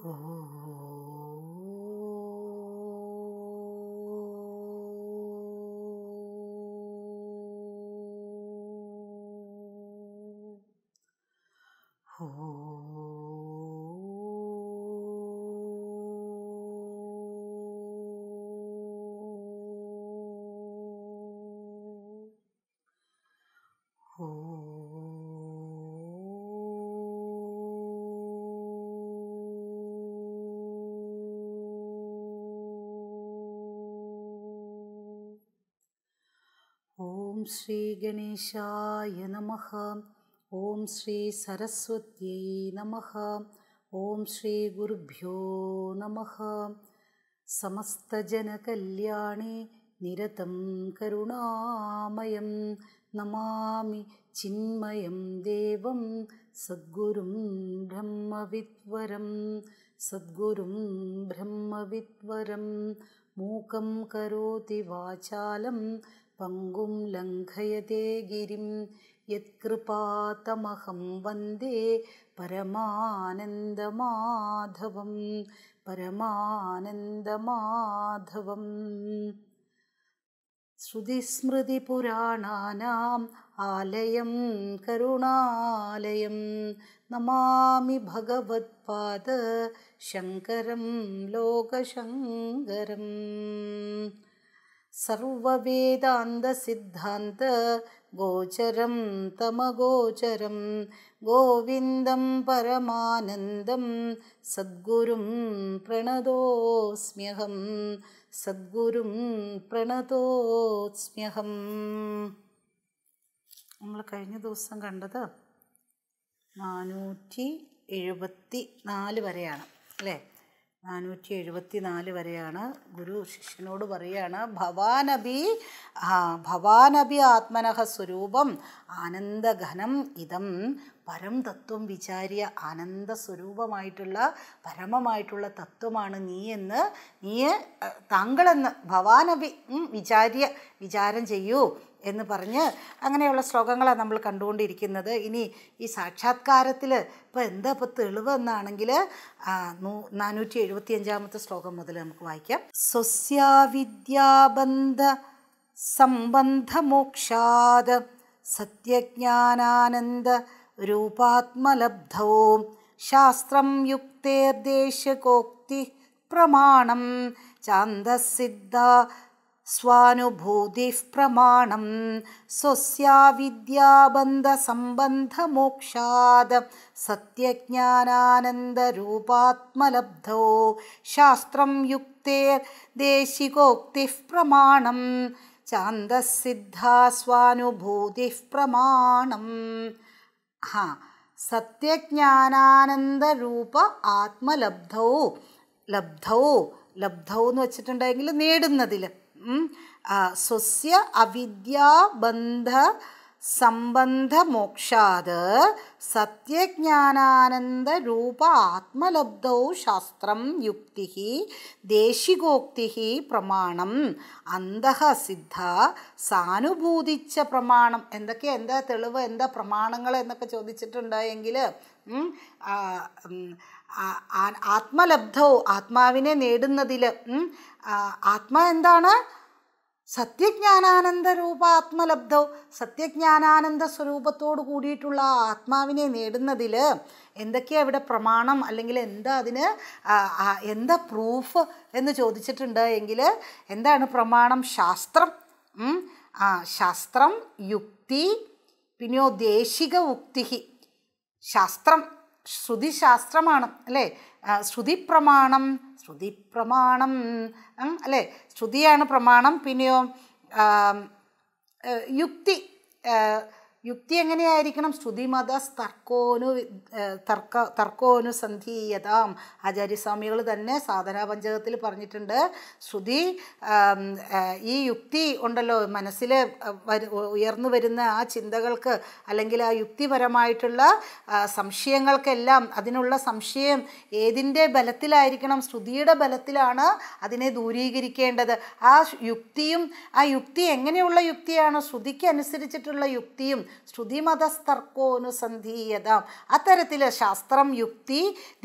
Oh. श्रीगणेशाय नमः ॐ श्रीसरस्वत्यै नमः ॐ श्रीगुरुभ्यो नमः समस्तजनकल्याणे निरतं करुणामयं नमामि चिन्मयं देवं सद्गुरुं ब्रह्मविद्वरं सद्गुरुं ब्रह्मविद्वरं मूकं करोति वाचालं पङ्गुं लङ्घयते गिरिं यत्कृपातमहं वन्दे परमानन्दमाधवं परमानन्दमाधवम् श्रुतिस्मृतिपुराणानाम् आलयं करुणालयं नमामि भगवत्पादशङ्करं लोकशङ्करम् സർവേദാന്തസിദ്ധാന്ത ഗോചരം തമഗോചരം ഗോവിന്ദം പരമാനന്ദം സദ്ഗുരും പ്രണതോസ്മ്യഹം സദ്ഗുരും പ്രണതോസ്മ്യഹം നമ്മൾ കഴിഞ്ഞ ദിവസം കണ്ടത് നാനൂറ്റി എഴുപത്തി നാല് വരെയാണ് അല്ലേ നാനൂറ്റി എഴുപത്തി നാല് വരെയാണ് ഗുരു ശിഷ്യനോട് പറയാണ് ഭവാനബി ഭവാനബി ആത്മനഹ സ്വരൂപം ആനന്ദഘനം ഇതം പരം തത്വം വിചാരിയ ആനന്ദ സ്വരൂപമായിട്ടുള്ള പരമമായിട്ടുള്ള തത്വമാണ് നീ എന്ന് നീ താങ്കളെന്ന് ഭവാനബി വിചാരിയ വിചാരം ചെയ്യൂ എന്ന് പറഞ്ഞ് അങ്ങനെയുള്ള ശ്ലോകങ്ങളാണ് നമ്മൾ കണ്ടുകൊണ്ടിരിക്കുന്നത് ഇനി ഈ സാക്ഷാത്കാരത്തിൽ ഇപ്പോൾ എന്താ ഇപ്പോൾ തെളിവ് എന്നാണെങ്കിൽ നാനൂറ്റി എഴുപത്തി അഞ്ചാമത്തെ ശ്ലോകം മുതൽ നമുക്ക് വായിക്കാം സ്വസ്യാവിദ്യാബന്ധ സംബന്ധമോക്ഷാദ് സത്യജ്ഞാനാനന്ദ രൂപാത്മലബ്ധോ ശാസ്ത്രം യുക്തേർദേശകോക്തി പ്രമാണം ചാന്തസിദ്ധ സ്വാനുഭൂതി പ്രമാണം സ്വസ്യാവിദ്യാബന്ധസംബന്ധമോക്ഷാദ സത്യജ്ഞാനന്ദരൂപാത്മലബ്ധോ ശാസ്ത്രം യുക്തേർ ദേശികോക്തി പ്രമാണം സ്വാനുഭൂതി പ്രമാണം ഹാ സത്യജ്ഞാനാനന്ദരൂപ ആത്മലബ്ധോ ലബ്ധോ ലബ്ധോ എന്ന് വെച്ചിട്ടുണ്ടെങ്കിൽ നേടുന്നതിൽ സ്വസ്യ അവിദ്യാബന്ധ മോക്ഷാത് സത്യജ്ഞാനാനന്ദ രൂപ ആത്മലബ്ധൗ ശാസ്ത്രം യുക്തി ദേശികോക്തി പ്രമാണം അന്ധ സിദ്ധ സാനുഭൂതിച്ച പ്രമാണം എന്തൊക്കെ എന്താ തെളിവ് എന്താ പ്രമാണങ്ങൾ എന്നൊക്കെ ചോദിച്ചിട്ടുണ്ട് എങ്കിൽ ആത്മലബ്ധവും ആത്മാവിനെ നേടുന്നതിൽ ആത്മ എന്താണ് സത്യജ്ഞാനാനന്ദ രൂപ ആത്മലബ്ധോ സത്യജ്ഞാനാനന്ദ സ്വരൂപത്തോട് കൂടിയിട്ടുള്ള ആത്മാവിനെ നേടുന്നതിൽ എന്തൊക്കെയാണ് ഇവിടെ പ്രമാണം അല്ലെങ്കിൽ എന്താ അതിന് എന്താ പ്രൂഫ് എന്ന് ചോദിച്ചിട്ടുണ്ട് എങ്കിൽ എന്താണ് പ്രമാണം ശാസ്ത്രം ആ ശാസ്ത്രം യുക്തി പിന്നെയോ ദേശിക ഉക്തി ശാസ്ത്രം ശ്രുതിശാസ്ത്രമാണ് അല്ലേ ശ്രുതിപ്രമാണം ശ്രുതിപ്രമാണം അല്ലേ ശ്രുതിയാണ് പ്രമാണം പിന്നെയോ യുക്തി യുക്തി എങ്ങനെയായിരിക്കണം ശ്രുതിമത തർക്കോനു തർക്ക തർക്കോനു സന്ധീയതാം ആചാര്യസ്വാമികൾ തന്നെ സാധനാ പഞ്ചകത്തിൽ പറഞ്ഞിട്ടുണ്ട് ശ്രുതി ഈ യുക്തി ഉണ്ടല്ലോ മനസ്സിൽ ഉയർന്നു വരുന്ന ആ ചിന്തകൾക്ക് അല്ലെങ്കിൽ ആ യുക്തിപരമായിട്ടുള്ള സംശയങ്ങൾക്കെല്ലാം അതിനുള്ള സംശയം ഏതിൻ്റെ ബലത്തിലായിരിക്കണം ശ്രുതിയുടെ ബലത്തിലാണ് അതിനെ ദൂരീകരിക്കേണ്ടത് ആ യുക്തിയും ആ യുക്തി എങ്ങനെയുള്ള യുക്തിയാണ് ശ്രുതിക്ക് അനുസരിച്ചിട്ടുള്ള യുക്തിയും ശ്രുതിമതസ്തർക്കോനുസന്ധീയതാം അത്തരത്തിൽ ശാസ്ത്രം യുക്തി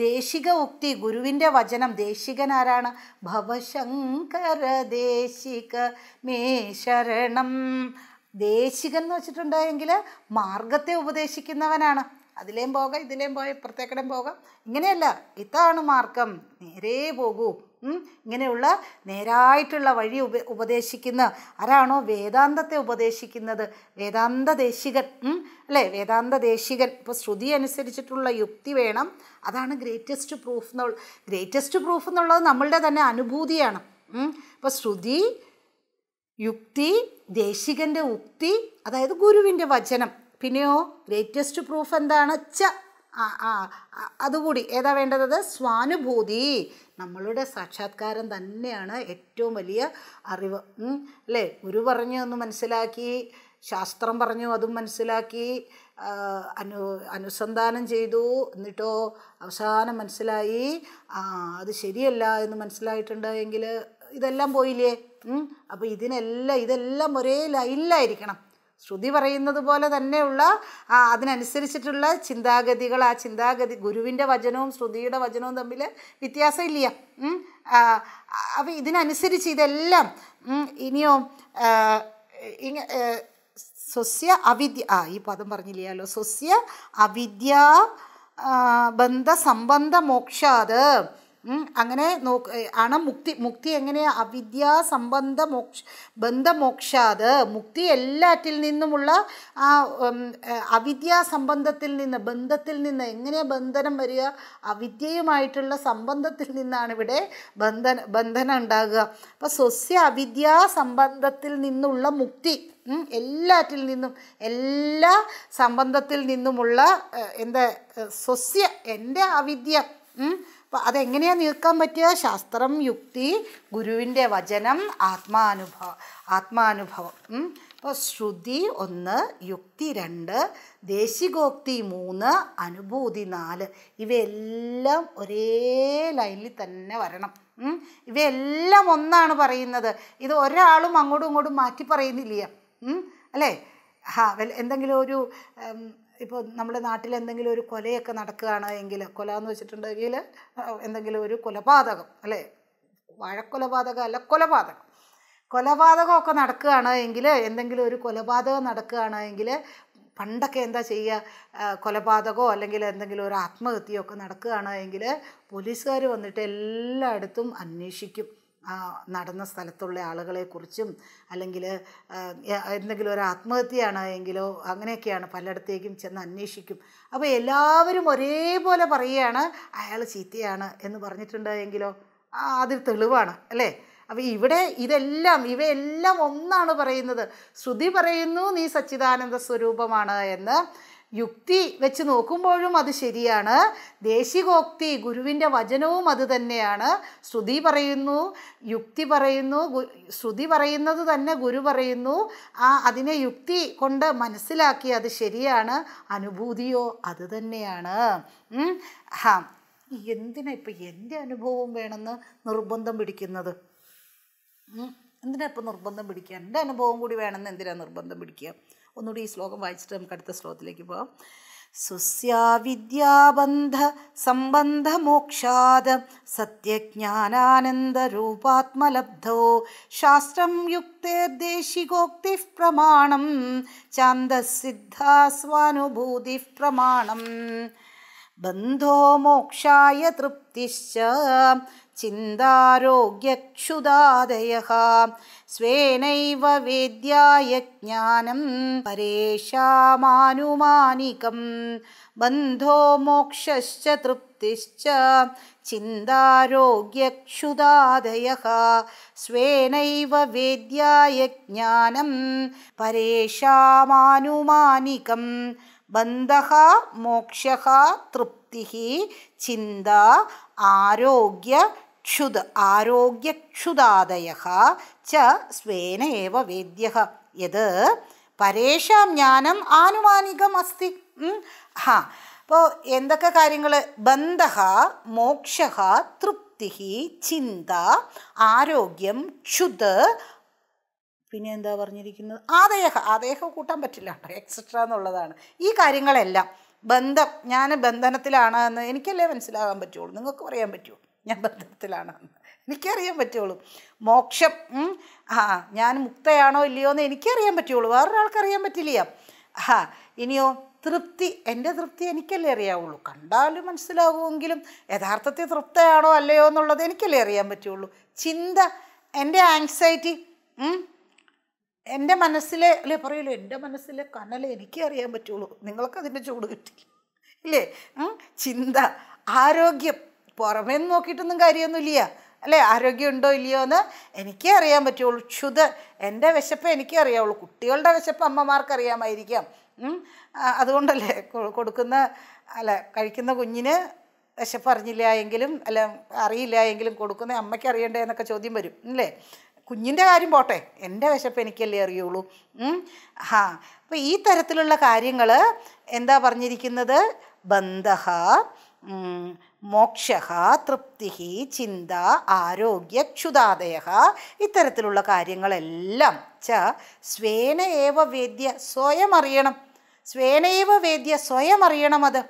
ദേശിക ഉക്തി ഗുരുവിൻ്റെ വചനം ദേശികനാരാണ് ഭവശങ്കര ദേശിക മേ ശരണം ദേശികൻ എന്ന് വെച്ചിട്ടുണ്ടെങ്കിൽ മാർഗത്തെ ഉപദേശിക്കുന്നവനാണ് അതിലേം പോകാം ഇതിലേം പോയ ഇപ്പുറത്തേക്കടേം പോകാം ഇങ്ങനെയല്ല ഇതാണ് മാർഗം നേരേ പോകൂ ഇങ്ങനെയുള്ള നേരായിട്ടുള്ള വഴി ഉപ ഉപദേശിക്കുന്ന ആരാണോ വേദാന്തത്തെ ഉപദേശിക്കുന്നത് വേദാന്ത ദേശികൻ അല്ലേ വേദാന്ത ദേശികൻ ഇപ്പോൾ ശ്രുതി അനുസരിച്ചിട്ടുള്ള യുക്തി വേണം അതാണ് ഗ്രേറ്റസ്റ്റ് പ്രൂഫ് എന്നുള്ള ഗ്രേറ്റസ്റ്റ് പ്രൂഫ് എന്നുള്ളത് നമ്മളുടെ തന്നെ അനുഭൂതിയാണ് ഇപ്പോൾ ശ്രുതി യുക്തി ദേശികൻ്റെ ഉക്തി അതായത് ഗുരുവിൻ്റെ വചനം പിന്നെയോ ഗ്രേറ്റസ്റ്റ് പ്രൂഫ് എന്താണ് ച ആ ആ അതുകൂടി ഏതാ വേണ്ടത് സ്വാനുഭൂതി നമ്മളുടെ സാക്ഷാത്കാരം തന്നെയാണ് ഏറ്റവും വലിയ അറിവ് അല്ലേ ഗുരു പറഞ്ഞു ഒന്ന് മനസ്സിലാക്കി ശാസ്ത്രം പറഞ്ഞു അതും മനസ്സിലാക്കി അനു അനുസന്ധാനം ചെയ്തു എന്നിട്ടോ അവസാനം മനസ്സിലായി ആ അത് ശരിയല്ല എന്ന് മനസ്സിലായിട്ടുണ്ട് എങ്കിൽ ഇതെല്ലാം പോയില്ലേ അപ്പോൾ ഇതിനെല്ലാം ഇതെല്ലാം ഒരേ ലൈനിലായിരിക്കണം ശ്രുതി പറയുന്നത് പോലെ തന്നെയുള്ള അതിനനുസരിച്ചിട്ടുള്ള ചിന്താഗതികൾ ആ ചിന്താഗതി ഗുരുവിൻ്റെ വചനവും ശ്രുതിയുടെ വചനവും തമ്മിൽ വ്യത്യാസമില്ല അപ്പോൾ ഇതിനനുസരിച്ച് ഇതെല്ലാം ഇനിയോ ഇങ്ങ സ്വസ്യ അവിദ്യ ആ ഈ പദം പറഞ്ഞില്ലയാലോ സ്വസ്യ അവിദ്യ ബന്ധ സംബന്ധ മോക്ഷാത് അങ്ങനെ നോക്ക് ആണ് മുക്തി മുക്തി എങ്ങനെയാണ് അവിദ്യ സംബന്ധ മോക്ഷ ബന്ധമോക്ഷാത് മുക്തി എല്ലാറ്റിൽ നിന്നുമുള്ള ആ അവിദ്യ സംബന്ധത്തിൽ നിന്ന് ബന്ധത്തിൽ നിന്ന് എങ്ങനെയാണ് ബന്ധനം വരിക അവിദ്യയുമായിട്ടുള്ള സംബന്ധത്തിൽ നിന്നാണ് ഇവിടെ ബന്ധന ബന്ധനം ഉണ്ടാകുക അപ്പോൾ സ്വസ്യ അവിദ്യ സംബന്ധത്തിൽ നിന്നുള്ള മുക്തി എല്ലാറ്റിൽ നിന്നും എല്ലാ സംബന്ധത്തിൽ നിന്നുമുള്ള എന്താ സ്വസ്യ എൻ്റെ അവിദ്യ അപ്പം അതെങ്ങനെയാണ് നീക്കാൻ പറ്റുക ശാസ്ത്രം യുക്തി ഗുരുവിൻ്റെ വചനം ആത്മാനുഭവം ആത്മാനുഭവം അപ്പോൾ ശ്രുതി ഒന്ന് യുക്തി രണ്ട് ദേശികോക്തി മൂന്ന് അനുഭൂതി നാല് ഇവയെല്ലാം ഒരേ ലൈനിൽ തന്നെ വരണം ഇവയെല്ലാം ഒന്നാണ് പറയുന്നത് ഇത് ഒരാളും അങ്ങോട്ടും ഇങ്ങോട്ടും മാറ്റി പറയുന്നില്ല അല്ലേ ഹാ എന്തെങ്കിലും ഒരു ഇപ്പോൾ നമ്മുടെ നാട്ടിൽ എന്തെങ്കിലും ഒരു കൊലയൊക്കെ നടക്കുകയാണ് എങ്കിൽ കൊല എന്ന് വെച്ചിട്ടുണ്ടെങ്കിൽ എന്തെങ്കിലും ഒരു കൊലപാതകം അല്ലേ വാഴക്കൊലപാതകം അല്ല കൊലപാതകം കൊലപാതകമൊക്കെ നടക്കുകയാണ് എങ്കിൽ എന്തെങ്കിലും ഒരു കൊലപാതകം നടക്കുകയാണ് എങ്കിൽ പണ്ടൊക്കെ എന്താ ചെയ്യുക കൊലപാതകമോ അല്ലെങ്കിൽ എന്തെങ്കിലും ഒരു ആത്മഹത്യയോ ഒക്കെ നടക്കുകയാണ് എങ്കിൽ പോലീസുകാർ വന്നിട്ട് എല്ലായിടത്തും അന്വേഷിക്കും നടന്ന സ്ഥലത്തുള്ള ആളുകളെക്കുറിച്ചും അല്ലെങ്കിൽ എന്തെങ്കിലും ഒരു ആത്മഹത്യയാണ് എങ്കിലോ അങ്ങനെയൊക്കെയാണ് പലയിടത്തേക്കും ചെന്ന് അന്വേഷിക്കും അപ്പോൾ എല്ലാവരും ഒരേപോലെ പറയുകയാണ് അയാൾ ചീത്തയാണ് എന്ന് പറഞ്ഞിട്ടുണ്ട് എങ്കിലോ അതിൽ തെളിവാണ് അല്ലേ അപ്പോൾ ഇവിടെ ഇതെല്ലാം ഇവയെല്ലാം ഒന്നാണ് പറയുന്നത് ശ്രുതി പറയുന്നു നീ സച്ചിദാനന്ദ സ്വരൂപമാണ് എന്ന് യുക്തി വെച്ച് നോക്കുമ്പോഴും അത് ശരിയാണ് ദേശികോക്തി ഗുരുവിൻ്റെ വചനവും അത് തന്നെയാണ് ശ്രുതി പറയുന്നു യുക്തി പറയുന്നു ശ്രുതി പറയുന്നത് തന്നെ ഗുരു പറയുന്നു ആ അതിനെ യുക്തി കൊണ്ട് മനസ്സിലാക്കി അത് ശരിയാണ് അനുഭൂതിയോ അത് തന്നെയാണ് ഹാ എന്തിനാ ഇപ്പം എൻ്റെ അനുഭവം വേണമെന്ന് നിർബന്ധം പിടിക്കുന്നത് എന്തിനാ ഇപ്പം നിർബന്ധം പിടിക്കുക എൻ്റെ അനുഭവം കൂടി വേണമെന്ന് എന്തിനാ നിർബന്ധം പിടിക്കുക ഒന്നുകൂടി ഈ ശ്ലോകം വായിച്ചിട്ട് നമുക്ക് അടുത്ത ശ്ലോകത്തിലേക്ക് പോകാം സുസ്യാവിദ്യാബന്ധ സംബന്ധമോക്ഷാത് സത്യജ്ഞാനാനന്ദരൂപാത്മലബ്ധോ ശാസ്ത്രം യുക്തേർദേശികോക്തി പ്രമാണം ചാന്തസിദ്ധാസ്വാനുഭൂതി പ്രമാണം ബന്ധോ മോക്ഷായ തൃപ്തിശ്ച ചിന്താരോഗ്യക്ഷുതാദയഃ സ്വേനൈവ വേദ്യായ ജ്ഞാനം പരേഷാമാനുമാനികം ബന്ധോ മോക്ഷശ്ച തൃപ്തിശ്ച ചിന്താരോഗ്യക്ഷുതാദയഃ സ്വേനൈവ വേദ്യായ ജ്ഞാനം പരേഷാമാനുമാനികം ബന്ധ മോക്ഷ തൃപ്തി ഭക്തി ചിന്ത ആരോഗ്യ ക്ഷുത് ആരോഗ്യക്ഷുതാദയ ച സ്വേന ഏവ വേദ്യ യത് പരേഷാം ജ്ഞാനം ആനുമാനികം അസ്തി ഹാ അപ്പോൾ എന്തൊക്കെ കാര്യങ്ങൾ ബന്ധ മോക്ഷ തൃപ്തി ചിന്ത ആരോഗ്യം ക്ഷുത് പിന്നെ എന്താ പറഞ്ഞിരിക്കുന്നത് ആദയഹ ആദയഹ കൂട്ടാൻ പറ്റില്ല എക്സെട്ര എന്നുള്ളതാണ് ഈ കാര്യങ്ങളെല്ലാം ബന്ധം ഞാൻ ബന്ധനത്തിലാണ് എന്ന് എനിക്കല്ലേ മനസ്സിലാകാൻ പറ്റുള്ളൂ നിങ്ങൾക്ക് പറയാൻ പറ്റുമോ ഞാൻ ബന്ധനത്തിലാണ് എന്ന് എനിക്കറിയാൻ പറ്റുള്ളൂ മോക്ഷം ആ ഞാൻ മുക്തയാണോ ഇല്ലയോ എന്ന് എനിക്കറിയാൻ പറ്റുള്ളൂ വേറൊരാൾക്ക് അറിയാൻ പറ്റില്ല ആ ഇനിയോ തൃപ്തി എൻ്റെ തൃപ്തി എനിക്കല്ലേ അറിയാവുള്ളൂ കണ്ടാലും മനസ്സിലാവുമെങ്കിലും യഥാർത്ഥത്തിൽ തൃപ്തയാണോ അല്ലയോ എന്നുള്ളത് എനിക്കല്ലേ അറിയാൻ പറ്റുള്ളൂ ചിന്ത എൻ്റെ ആങ്സൈറ്റി എൻ്റെ മനസ്സിലെ അല്ലെ പറയല്ലോ എൻ്റെ മനസ്സിലെ കനൽ എനിക്കേ അറിയാൻ പറ്റുള്ളൂ നിങ്ങൾക്ക് അതിൻ്റെ ചൂട് കിട്ടില്ല ഇല്ലേ ചിന്ത ആരോഗ്യം പുറമേ നിന്ന് നോക്കിയിട്ടൊന്നും കാര്യമൊന്നുമില്ല അല്ലേ ആരോഗ്യം ഉണ്ടോ ഇല്ലയോ എന്ന് എനിക്കേ അറിയാൻ പറ്റുള്ളൂ ക്ഷുത എൻ്റെ വിശപ്പ് എനിക്കേ അറിയാവുള്ളൂ കുട്ടികളുടെ വിശപ്പ് അമ്മമാർക്ക് അറിയാമായിരിക്കാം അതുകൊണ്ടല്ലേ കൊടുക്കുന്ന അല്ല കഴിക്കുന്ന കുഞ്ഞിന് വിശപ്പ് അറിഞ്ഞില്ല എങ്കിലും അല്ല അറിയില്ല എങ്കിലും കൊടുക്കുന്ന അമ്മയ്ക്ക് അറിയണ്ടേ എന്നൊക്കെ ചോദ്യം വരും അല്ലേ കുഞ്ഞിൻ്റെ കാര്യം പോട്ടെ എൻ്റെ വിശപ്പ് എനിക്കല്ലേ അറിയുള്ളൂ ഹാ അപ്പോൾ ഈ തരത്തിലുള്ള കാര്യങ്ങൾ എന്താ പറഞ്ഞിരിക്കുന്നത് ബന്ധ മോക്ഷ തൃപ്തി ചിന്ത ആരോഗ്യ ക്ഷുതാദയ ഇത്തരത്തിലുള്ള കാര്യങ്ങളെല്ലാം ച സ്വേന ഏവ വേദ്യ സ്വയം അറിയണം സ്വേനൈവ വേദ്യ സ്വയം അറിയണം അത്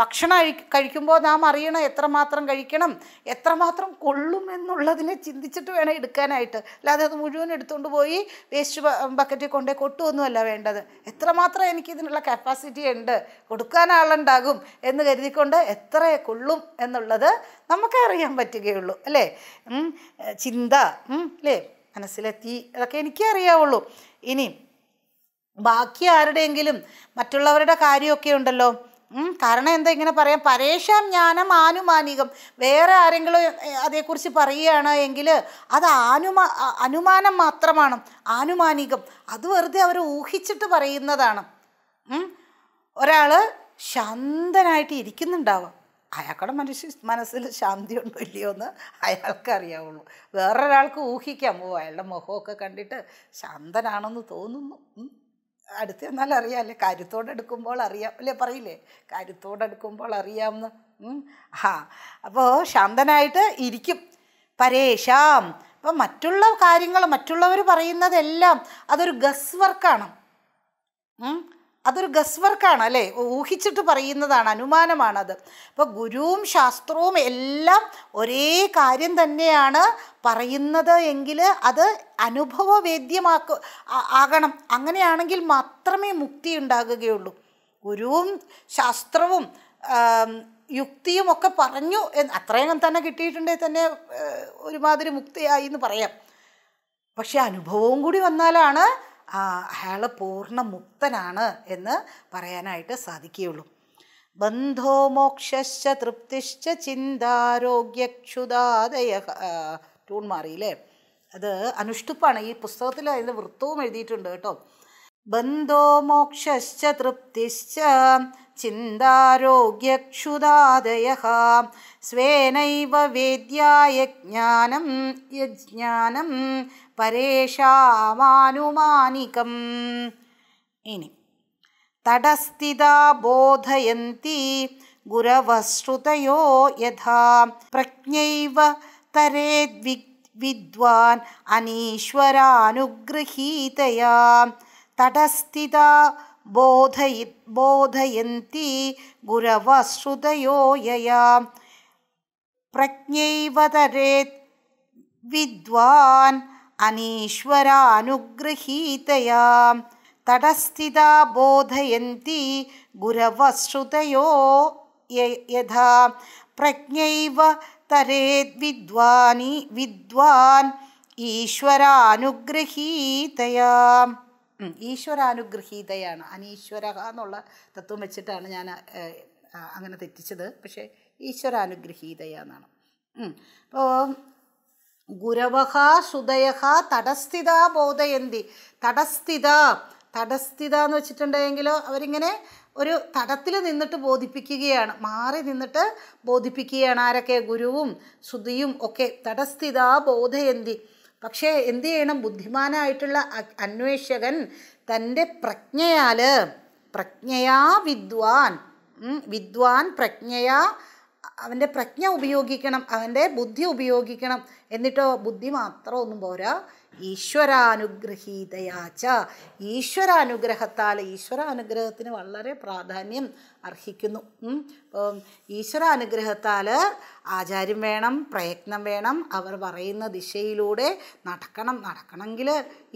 ഭക്ഷണം കഴിക്കുമ്പോൾ നാം അറിയണം എത്രമാത്രം കഴിക്കണം എത്രമാത്രം കൊള്ളും എന്നുള്ളതിനെ ചിന്തിച്ചിട്ട് വേണം എടുക്കാനായിട്ട് അല്ലാതെ അത് മുഴുവൻ എടുത്തുകൊണ്ട് പോയി വേസ്റ്റ് ബക്കറ്റിൽ കൊണ്ടേ കൊട്ടുമൊന്നുമല്ല വേണ്ടത് എത്രമാത്രം എനിക്ക് ഇതിനുള്ള കപ്പാസിറ്റി ഉണ്ട് കൊടുക്കാൻ ആളുണ്ടാകും എന്ന് കരുതിക്കൊണ്ട് എത്ര കൊള്ളും എന്നുള്ളത് നമുക്കറിയാൻ പറ്റുകയുള്ളൂ അല്ലേ ചിന്ത അല്ലേ തീ അതൊക്കെ എനിക്കേ അറിയാവുള്ളൂ ഇനി ബാക്കി ആരുടെയെങ്കിലും മറ്റുള്ളവരുടെ കാര്യമൊക്കെ ഉണ്ടല്ലോ കാരണം എന്താ ഇങ്ങനെ പറയാം പരേഷാം ജ്ഞാനം ആനുമാനികം വേറെ ആരെങ്കിലും അതേക്കുറിച്ച് പറയുകയാണ് എങ്കിൽ അത് ആനുമാ അനുമാനം മാത്രമാണ് ആനുമാനികം അത് വെറുതെ അവർ ഊഹിച്ചിട്ട് പറയുന്നതാണ് ഒരാൾ ശാന്തനായിട്ട് ഇരിക്കുന്നുണ്ടാവാം അയാൾക്കുടെ മനുഷ്യ മനസ്സിൽ ശാന്തിയുണ്ടോ ഇല്ലയോ എന്ന് അയാൾക്ക് അറിയാവുള്ളൂ വേറൊരാൾക്ക് ഊഹിക്കാം ഓ അയാളുടെ മുഖമൊക്കെ കണ്ടിട്ട് ശാന്തനാണെന്ന് തോന്നുന്നു അടുത്ത് എന്നാൽ അറിയാമല്ലേ എടുക്കുമ്പോൾ അറിയാം അല്ലേ പറയില്ലേ എടുക്കുമ്പോൾ അറിയാമെന്ന് ആ അപ്പോൾ ശാന്തനായിട്ട് ഇരിക്കും പരേശാം അപ്പം മറ്റുള്ള കാര്യങ്ങൾ മറ്റുള്ളവർ പറയുന്നതെല്ലാം അതൊരു ഗസ് വർക്കാണ് അതൊരു ഗസ് വർക്കാണ് അല്ലേ ഊഹിച്ചിട്ട് പറയുന്നതാണ് അനുമാനമാണത് അപ്പോൾ ഗുരുവും ശാസ്ത്രവും എല്ലാം ഒരേ കാര്യം തന്നെയാണ് പറയുന്നത് എങ്കിൽ അത് അനുഭവവേദ്യമാക്ക ആകണം അങ്ങനെയാണെങ്കിൽ മാത്രമേ മുക്തി ഉണ്ടാകുകയുള്ളൂ ഗുരുവും ശാസ്ത്രവും യുക്തിയും ഒക്കെ പറഞ്ഞു അത്രയും തന്നെ കിട്ടിയിട്ടുണ്ടെങ്കിൽ തന്നെ ഒരുമാതിരി മുക്തിയായി എന്ന് പറയാം പക്ഷെ അനുഭവവും കൂടി വന്നാലാണ് അയാൾ പൂർണ്ണ മുക്തനാണ് എന്ന് പറയാനായിട്ട് സാധിക്കുകയുള്ളൂ ബന്ധോ മോക്ഷശ്ച തൃപ്തിശ്ച ചിന്താരോഗ്യക്ഷുതാദയ ട്യൂൺ മാറിയില്ലേ അത് അനുഷ്ടുപ്പാണ് ഈ പുസ്തകത്തിൽ അതിൻ്റെ വൃത്തവും എഴുതിയിട്ടുണ്ട് കേട്ടോ ബന്ധോ മോക്ഷശ്ച തൃപ്തിശ്ച ചിന്താരോഗ്യക്ഷുതാദയ സ്വേനൈവ വേദ്യായ ജ്ഞാനം യജ്ഞാനം परेषामानुमानिकम् इनि तडस्थिदा बोधयन्ति गुरवस्रुतयो यथा प्रज्ञैव तरेद् विद् विद्वान् अनीश्वरानुगृहीतया तडस्थिदा बोधय बोधयन्ति गुरवस्रुतयो यया प्रज्ञैव तरेद् विद्वान् ബോധയന്തി तटस्थिता बोधयन्ती गुरवश्रुतयो यथा प्रज्ञैव तरेद्विद्वानि विद्वान् ഈശ്വരാനുഗ്രഹീതയാ ഈശ്വരാനുഗ്രഹീതയാണ് അനീശ്വര എന്നുള്ള തത്വം വെച്ചിട്ടാണ് ഞാൻ അങ്ങനെ തെറ്റിച്ചത് പക്ഷേ ഈശ്വരാനുഗ്രഹീതയ എന്നാണ് അപ്പോൾ ഗുരവഹ സുതയ തടസ്ഥിത ബോധയന്തി തടസ്ഥിത തടസ്ഥിത എന്ന് വെച്ചിട്ടുണ്ടെങ്കിൽ അവരിങ്ങനെ ഒരു തടത്തിൽ നിന്നിട്ട് ബോധിപ്പിക്കുകയാണ് മാറി നിന്നിട്ട് ബോധിപ്പിക്കുകയാണ് ആരൊക്കെ ഗുരുവും ശ്രുതിയും ഒക്കെ തടസ്ഥിത ബോധയന്തി പക്ഷേ എന്തു ചെയ്യണം ബുദ്ധിമാനായിട്ടുള്ള അന്വേഷകൻ തൻ്റെ പ്രജ്ഞയാൽ പ്രജ്ഞയാ വിദ്വാൻ വിദ്വാൻ പ്രജ്ഞയാ അവൻ്റെ പ്രജ്ഞ ഉപയോഗിക്കണം അവൻ്റെ ബുദ്ധി ഉപയോഗിക്കണം എന്നിട്ടോ ബുദ്ധി മാത്രമൊന്നും പോരാ ഈശ്വരാനുഗ്രഹീതയാച്ച ഈശ്വരാനുഗ്രഹത്താൽ ഈശ്വരാനുഗ്രഹത്തിന് വളരെ പ്രാധാന്യം അർഹിക്കുന്നു ഇപ്പം ഈശ്വരാനുഗ്രഹത്താൽ ആചാര്യം വേണം പ്രയത്നം വേണം അവർ പറയുന്ന ദിശയിലൂടെ നടക്കണം നടക്കണമെങ്കിൽ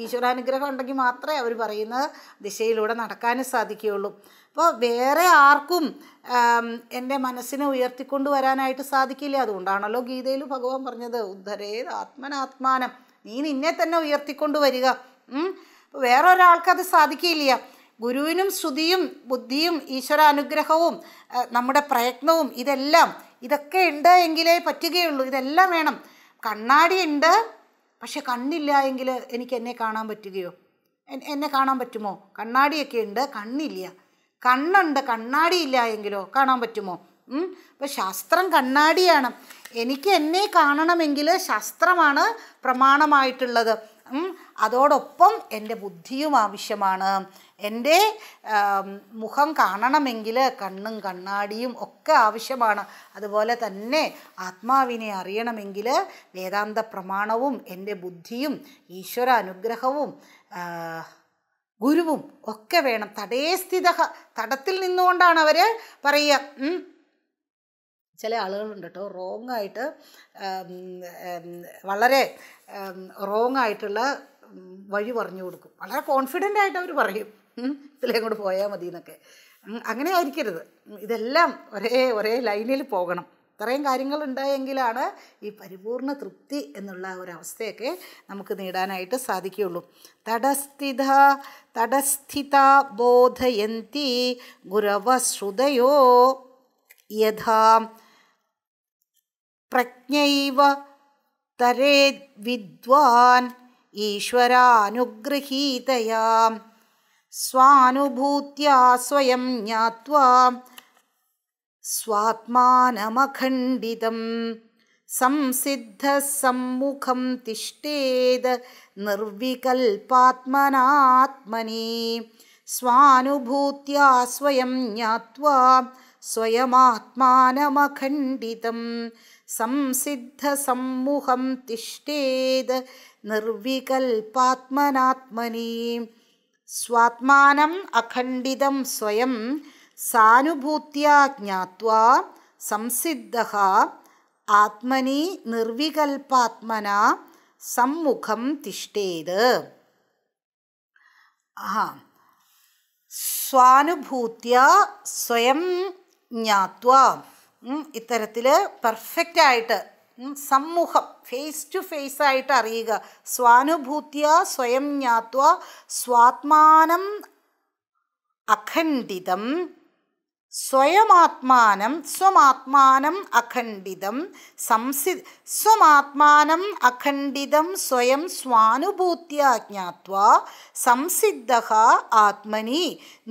ഈശ്വരാനുഗ്രഹം ഉണ്ടെങ്കിൽ മാത്രമേ അവർ പറയുന്ന ദിശയിലൂടെ നടക്കാനും സാധിക്കുകയുള്ളൂ അപ്പോൾ വേറെ ആർക്കും എൻ്റെ മനസ്സിനെ ഉയർത്തിക്കൊണ്ട് വരാനായിട്ട് സാധിക്കില്ല അതുകൊണ്ടാണല്ലോ ഗീതയിൽ ഭഗവാൻ പറഞ്ഞത് ഉദ്ധരേത് ആത്മനാത്മാനം നീ നിന്നെ തന്നെ ഉയർത്തിക്കൊണ്ട് വരിക വേറെ ഒരാൾക്കത് സാധിക്കില്ല ഗുരുവിനും ശ്രുതിയും ബുദ്ധിയും ഈശ്വരാനുഗ്രഹവും നമ്മുടെ പ്രയത്നവും ഇതെല്ലാം ഇതൊക്കെ ഉണ്ട് എങ്കിലേ പറ്റുകയുള്ളൂ ഇതെല്ലാം വേണം കണ്ണാടി ഉണ്ട് പക്ഷെ കണ്ണില്ല എങ്കിൽ എനിക്ക് എന്നെ കാണാൻ പറ്റുകയോ എന്നെ കാണാൻ പറ്റുമോ കണ്ണാടിയൊക്കെ ഉണ്ട് കണ്ണില്ല കണ്ണുണ്ട് കണ്ണാടിയില്ല എങ്കിലോ കാണാൻ പറ്റുമോ അപ്പോൾ ശാസ്ത്രം കണ്ണാടിയാണ് എനിക്ക് എന്നെ കാണണമെങ്കിൽ ശാസ്ത്രമാണ് പ്രമാണമായിട്ടുള്ളത് അതോടൊപ്പം എൻ്റെ ബുദ്ധിയും ആവശ്യമാണ് എൻ്റെ മുഖം കാണണമെങ്കിൽ കണ്ണും കണ്ണാടിയും ഒക്കെ ആവശ്യമാണ് അതുപോലെ തന്നെ ആത്മാവിനെ അറിയണമെങ്കിൽ വേദാന്ത പ്രമാണവും എൻ്റെ ബുദ്ധിയും ഈശ്വര അനുഗ്രഹവും ഗുരുവും ഒക്കെ വേണം തടേ സ്ഥിത തടത്തിൽ നിന്നുകൊണ്ടാണ് അവർ പറയുക ചില ആളുകളുണ്ട് കേട്ടോ റോങ് ആയിട്ട് വളരെ റോങ് ആയിട്ടുള്ള വഴി പറഞ്ഞു കൊടുക്കും വളരെ കോൺഫിഡൻ്റ് ആയിട്ട് അവർ പറയും ഇതിലേ കൂടെ പോയാൽ മതി എന്നൊക്കെ അങ്ങനെ ആയിരിക്കരുത് ഇതെല്ലാം ഒരേ ഒരേ ലൈനിൽ പോകണം ഇത്രയും കാര്യങ്ങൾ ഉണ്ടായെങ്കിലാണ് ഈ പരിപൂർണ തൃപ്തി എന്നുള്ള ഒരവസ്ഥയൊക്കെ നമുക്ക് നേടാനായിട്ട് സാധിക്കുകയുള്ളൂ തടസ്ഥിത തടസ്ഥിത ബോധയന്തി ഗുരവശ്രുതയോ യഥാ प्रज्ञैव तरे विद्वान् ईश्वरानुगृहीतया स्वानुभूत्या स्वयं ज्ञात्वा स्वात्मानमखण्डितं संसिद्धसम्मुखं तिष्ठेद निर्विकल्पात्मनात्मनि स्वानुभूत्या स्वयं ज्ञात्वा स्वयमात्मानमखण्डितम् संसिद्धसम्मुखं तिष्ठेद् निर्विकल्पात्मनात्मनि स्वात्मानम् अखण्डितं स्वयं सानुभूत्या ज्ञात्वा संसिद्धः आत्मनि निर्विकल्पात्मना सम्मुखं तिष्ठेद् स्वानुभूत्या स्वयं ज्ञात्वा ഇത്തരത്തിൽ പെർഫെക്റ്റായിട്ട് സമൂഹം ഫേസ് ടു ഫേസ് ആയിട്ട് അറിയുക സ്വാനുഭൂത്യ സ്വയം ജ്ഞാത്വ സ്വാത്മാനം അഖണ്ഡിതം സ്വയമാത്മാനം സ്വമാത്മാനം അഖണ്ഡിതം സംസി സ്വമാത്മാനം അഖണ്ഡിതം സ്വയം സ്വാനുഭൂത്യ ജ്ഞാത്വ സംസിദ്ധ ആത്മനി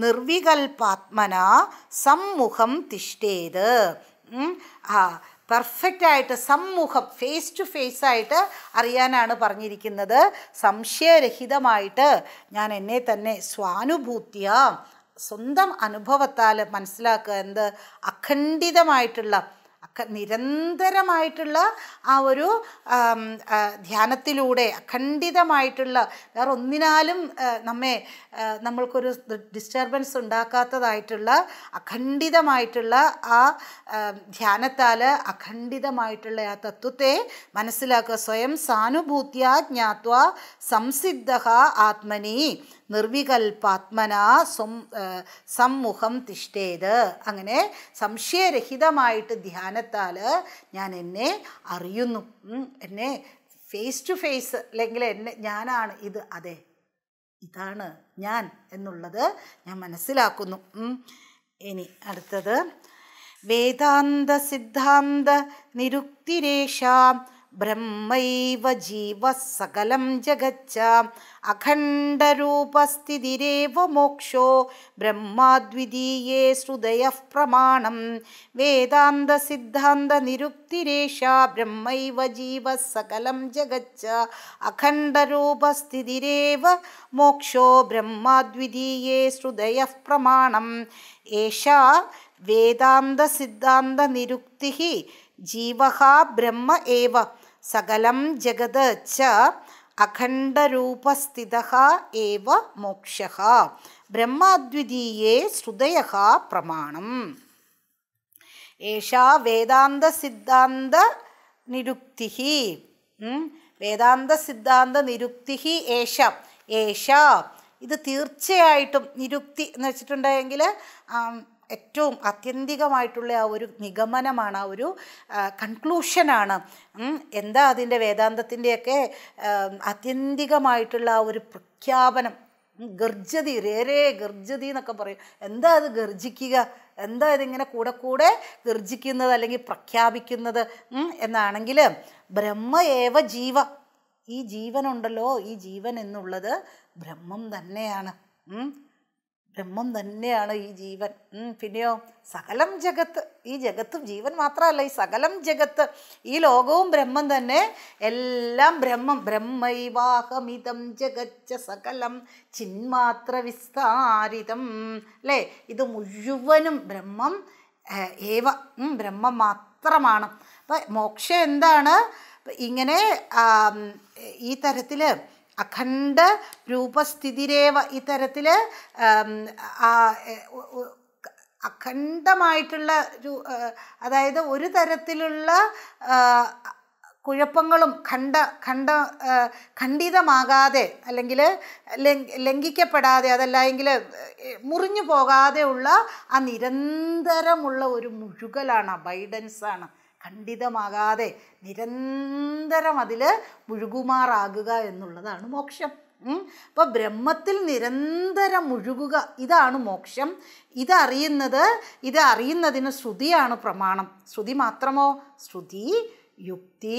നിർവികൽപാത്മന സമ്മുഖം തിഷ്ടേത് ആ പെർഫെക്റ്റായിട്ട് സമൂഹം ഫേസ് ടു ഫേസ് ആയിട്ട് അറിയാനാണ് പറഞ്ഞിരിക്കുന്നത് സംശയരഹിതമായിട്ട് ഞാൻ എന്നെ തന്നെ സ്വാനുഭൂത്തിയാ സ്വന്തം അനുഭവത്താൽ മനസ്സിലാക്കുക എന്ത് അഖണ്ഡിതമായിട്ടുള്ള നിരന്തരമായിട്ടുള്ള ആ ഒരു ധ്യാനത്തിലൂടെ അഖണ്ഡിതമായിട്ടുള്ള വേറെ ഒന്നിനാലും നമ്മെ നമ്മൾക്കൊരു ഡിസ്റ്റർബൻസ് ഉണ്ടാക്കാത്തതായിട്ടുള്ള അഖണ്ഡിതമായിട്ടുള്ള ആ ധ്യാനത്താൽ അഖണ്ഡിതമായിട്ടുള്ള ആ തത്വത്തെ മനസ്സിലാക്കുക സ്വയം സാനുഭൂത്യ ജ്ഞാത്വ സംസിദ്ധ ആത്മനി നിർവികൽപാത്മന സ്വം സംമുഖം തിഷ്ഠേത് അങ്ങനെ സംശയരഹിതമായിട്ട് ധ്യാനത്താൽ ഞാൻ എന്നെ അറിയുന്നു എന്നെ ഫേസ് ടു ഫേസ് അല്ലെങ്കിൽ എന്നെ ഞാനാണ് ഇത് അതെ ഇതാണ് ഞാൻ എന്നുള്ളത് ഞാൻ മനസ്സിലാക്കുന്നു ഇനി അടുത്തത് വേദാന്ത സിദ്ധാന്ത നിരുക്തിരേഷാം ब्रह्मैव जीवः सकलं जगच्छ अखण्डरूपस्थितिरेव मोक्षो ब्रह्माद्वितीये द्वितीये श्रुदयः प्रमाणं वेदान्तसिद्धान्तनिरुक्तिरेषा ब्रह्मैव जीवः सकलं जगच्छ अखण्डरूपस्थितिरेव मोक्षो ब्रह्माद्वितीये द्वितीये प्रमाणम् एषा वेदान्तसिद्धान्तनिरुक्तिः जीवः ब्रह्म एव സകലം ജഗത് ച അഖണ്ഡരൂപസ്ഥിത ഏവ മോക്ഷ ബ്രഹ്മാദ്വിതീയേ ശ്രുതയ പ്രമാണം ഏഷാ വേദാന്ത സിദ്ധാന്ത നിരുക്തി വേദാന്ത സിദ്ധാന്ത നിരുക്തി ഏഷ ഏഷ ഇത് തീർച്ചയായിട്ടും നിരുക്തി എന്ന് വെച്ചിട്ടുണ്ടെങ്കിൽ ഏറ്റവും ആത്യന്തികമായിട്ടുള്ള ആ ഒരു നിഗമനമാണ് ആ ഒരു കൺക്ലൂഷനാണ് എന്താ അതിൻ്റെ വേദാന്തത്തിൻ്റെയൊക്കെ ആത്യന്തികമായിട്ടുള്ള ആ ഒരു പ്രഖ്യാപനം ഗർജതി രേരേ ഗർജതി എന്നൊക്കെ പറയും എന്താ അത് ഗർജിക്കുക എന്താ ഇതിങ്ങനെ കൂടെ കൂടെ ഗർജിക്കുന്നത് അല്ലെങ്കിൽ പ്രഖ്യാപിക്കുന്നത് എന്നാണെങ്കിൽ ബ്രഹ്മയേവ ജീവ ഈ ജീവനുണ്ടല്ലോ ഈ ജീവൻ എന്നുള്ളത് ബ്രഹ്മം തന്നെയാണ് ബ്രഹ്മം തന്നെയാണ് ഈ ജീവൻ പിന്നെയോ സകലം ജഗത്ത് ഈ ജഗത്തും ജീവൻ മാത്രമല്ല ഈ സകലം ജഗത്ത് ഈ ലോകവും ബ്രഹ്മം തന്നെ എല്ലാം ബ്രഹ്മം ബ്രഹ്മൈവാഹമിതം ജഗച്ച സകലം ചിന്മാത്ര വിസ്താരിതം അല്ലേ ഇത് മുഴുവനും ബ്രഹ്മം ഏവ ബ്രഹ്മം മാത്രമാണ് അപ്പം മോക്ഷം എന്താണ് ഇങ്ങനെ ഈ തരത്തിൽ അഖണ്ഡ രൂപസ്ഥിതിരേവ ഇത്തരത്തിൽ അഖണ്ഡമായിട്ടുള്ള അതായത് ഒരു തരത്തിലുള്ള കുഴപ്പങ്ങളും ഖണ്ഡ ഖണ്ഡ ഖണ്ഡിതമാകാതെ അല്ലെങ്കിൽ ലംഘിക്കപ്പെടാതെ അതല്ല എങ്കിൽ മുറിഞ്ഞു പോകാതെ ഉള്ള ആ നിരന്തരമുള്ള ഒരു മുഴുകലാണ് അബൈഡൻസാണ് ഖണ്ഡിതമാകാതെ നിരന്തരം അതിൽ മുഴുകുമാറാകുക എന്നുള്ളതാണ് മോക്ഷം അപ്പോൾ ബ്രഹ്മത്തിൽ നിരന്തരം മുഴുകുക ഇതാണ് മോക്ഷം ഇതറിയുന്നത് ഇത് അറിയുന്നതിന് ശ്രുതിയാണ് പ്രമാണം ശ്രുതി മാത്രമോ ശ്രുതി യുക്തി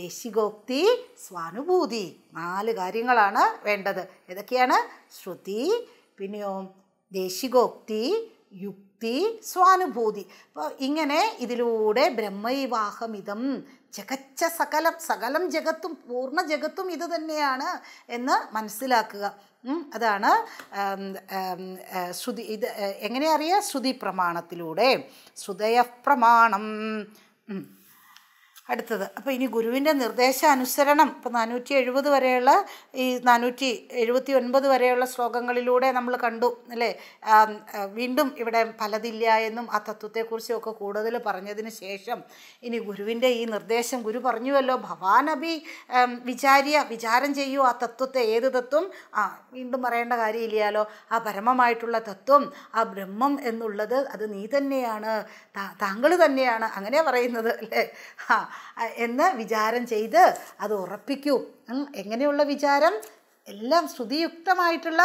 ദേശികോക്തി സ്വാനുഭൂതി നാല് കാര്യങ്ങളാണ് വേണ്ടത് ഏതൊക്കെയാണ് ശ്രുതി പിന്നെയോ ദേശികോക്തി യുക്തി യുക്തി സ്വാനുഭൂതി അപ്പോൾ ഇങ്ങനെ ഇതിലൂടെ ബ്രഹ്മൈവാഹമിതം ജഗച്ച സകലം സകലം ജഗത്തും പൂർണ്ണ ജഗത്തും ഇത് തന്നെയാണ് എന്ന് മനസ്സിലാക്കുക അതാണ് ശ്രുതി ഇത് എങ്ങനെ അറിയുക ശ്രുതി പ്രമാണത്തിലൂടെ ശ്രുതയ പ്രമാണം അടുത്തത് അപ്പോൾ ഇനി ഗുരുവിൻ്റെ നിർദ്ദേശാനുസരണം ഇപ്പോൾ നാനൂറ്റി എഴുപത് വരെയുള്ള ഈ നാനൂറ്റി എഴുപത്തി ഒൻപത് വരെയുള്ള ശ്ലോകങ്ങളിലൂടെ നമ്മൾ കണ്ടു അല്ലേ വീണ്ടും ഇവിടെ പലതില്ല എന്നും ആ തത്വത്തെക്കുറിച്ചും ഒക്കെ കൂടുതൽ പറഞ്ഞതിന് ശേഷം ഇനി ഗുരുവിൻ്റെ ഈ നിർദ്ദേശം ഗുരു പറഞ്ഞുവല്ലോ ഭവാനബി വിചാരിയ വിചാരം ചെയ്യൂ ആ തത്വത്തെ ഏത് തത്വം ആ വീണ്ടും പറയേണ്ട കാര്യമില്ലയാലോ ആ പരമമായിട്ടുള്ള തത്വം ആ ബ്രഹ്മം എന്നുള്ളത് അത് നീ തന്നെയാണ് താങ്കൾ തന്നെയാണ് അങ്ങനെ പറയുന്നത് അല്ലേ ആ എന്ന് വിചാരം ചെയ്ത് അത് ഉറപ്പിക്കൂ എങ്ങനെയുള്ള വിചാരം എല്ലാം ശ്രുതിയുക്തമായിട്ടുള്ള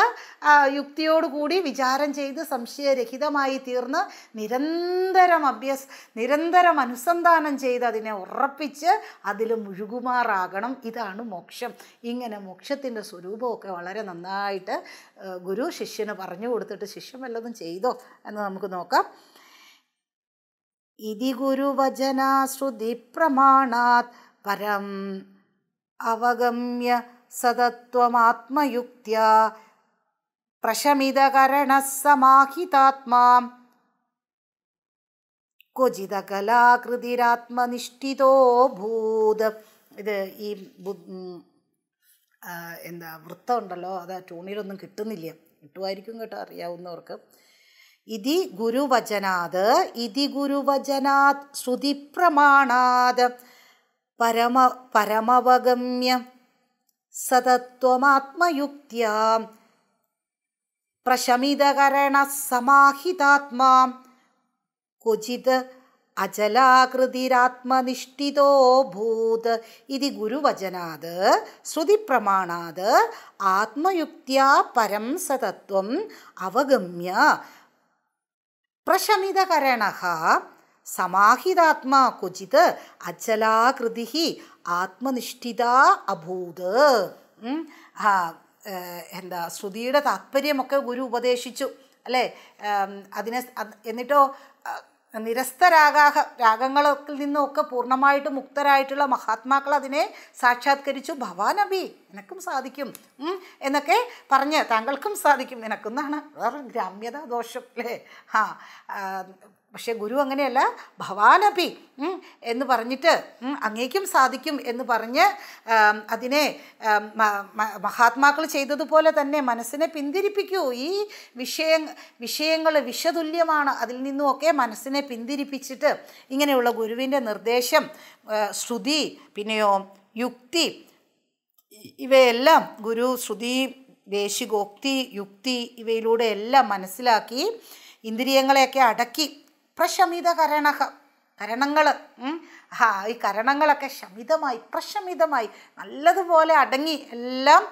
യുക്തിയോടുകൂടി വിചാരം ചെയ്ത് സംശയരഹിതമായി തീർന്ന് നിരന്തരം അഭ്യസ് നിരന്തരം അനുസന്ധാനം ചെയ്ത് അതിനെ ഉറപ്പിച്ച് അതിൽ മുഴുകുമാറാകണം ഇതാണ് മോക്ഷം ഇങ്ങനെ മോക്ഷത്തിൻ്റെ സ്വരൂപമൊക്കെ വളരെ നന്നായിട്ട് ഗുരു ശിഷ്യന് പറഞ്ഞു കൊടുത്തിട്ട് ശിഷ്യൻ വല്ലതും ചെയ്തോ എന്ന് നമുക്ക് നോക്കാം ഇതി ഗുരുവചനാശ്രുതി इति गुरुवचनाश्रुतिप्रमाणात् परम् अवगम्य सतत्वमात्मयुक्त्या प्रशमितकरणः समाहितात्मा ഭൂത് ഇത് ഈ എന്താ വൃത്തമുണ്ടല്ലോ അത് ആ ട്യൂണിലൊന്നും കിട്ടുന്നില്ല കിട്ടുമായിരിക്കും കേട്ടോ അറിയാവുന്നവർക്ക് ഇതി ഗുരുവചനാത് ഇതി ഗുരുവചനാത് ശ്രുതിപ്രമാണാത് പരമ പരമവഗമ്യ സതത്വമാത്മയുക്തിയ പ്രശമിതകരണ സമാഹിതാത്മാ ക്വചിത് അജലാകൃതിരാത്മനിഷ്ഠിതോ ഭൂത് ഇത് ഗുരുവചനാത് ശ്രുതിപ്രമാണാത് ആത്മയുക്തിയ പരം സതത്വം അവഗമ്യ പ്രശമിതകരണ സമാഹിതാത്മാ ക്വചിത് അചലാകൃതി ആത്മനിഷ്ഠിത അഭൂത് എന്താ ശ്രുതിയുടെ താത്പര്യമൊക്കെ ഗുരു ഉപദേശിച്ചു അല്ലേ അതിനെ എന്നിട്ടോ നിരസ്ത രാഗാഹ രാഗങ്ങളൊക്കെ നിന്നൊക്കെ പൂർണ്ണമായിട്ട് മുക്തരായിട്ടുള്ള മഹാത്മാക്കൾ അതിനെ സാക്ഷാത്കരിച്ചു ഭവാനബി എനക്കും സാധിക്കും എന്നൊക്കെ പറഞ്ഞ് താങ്കൾക്കും സാധിക്കും നിനക്കുന്നാണ് വേറെ ഗ്രാമ്യതാ ദോഷം അല്ലേ ആ പക്ഷേ ഗുരു അങ്ങനെയല്ല ഭവാനപി എന്ന് പറഞ്ഞിട്ട് അങ്ങേക്കും സാധിക്കും എന്ന് പറഞ്ഞ് അതിനെ മഹാത്മാക്കൾ ചെയ്തതുപോലെ തന്നെ മനസ്സിനെ പിന്തിരിപ്പിക്കൂ ഈ വിഷയ വിഷയങ്ങൾ വിഷതുല്യമാണ് അതിൽ നിന്നുമൊക്കെ മനസ്സിനെ പിന്തിരിപ്പിച്ചിട്ട് ഇങ്ങനെയുള്ള ഗുരുവിൻ്റെ നിർദ്ദേശം ശ്രുതി പിന്നെയോ യുക്തി ഇവയെല്ലാം ഗുരു ശ്രുതി ദേശികോക്തി യുക്തി ഇവയിലൂടെ എല്ലാം മനസ്സിലാക്കി ഇന്ദ്രിയങ്ങളെയൊക്കെ അടക്കി പ്രശമിത കരണ കരണങ്ങൾ ആ ഈ കരണങ്ങളൊക്കെ ശമിതമായി പ്രശമിതമായി നല്ലതുപോലെ അടങ്ങി എല്ലാം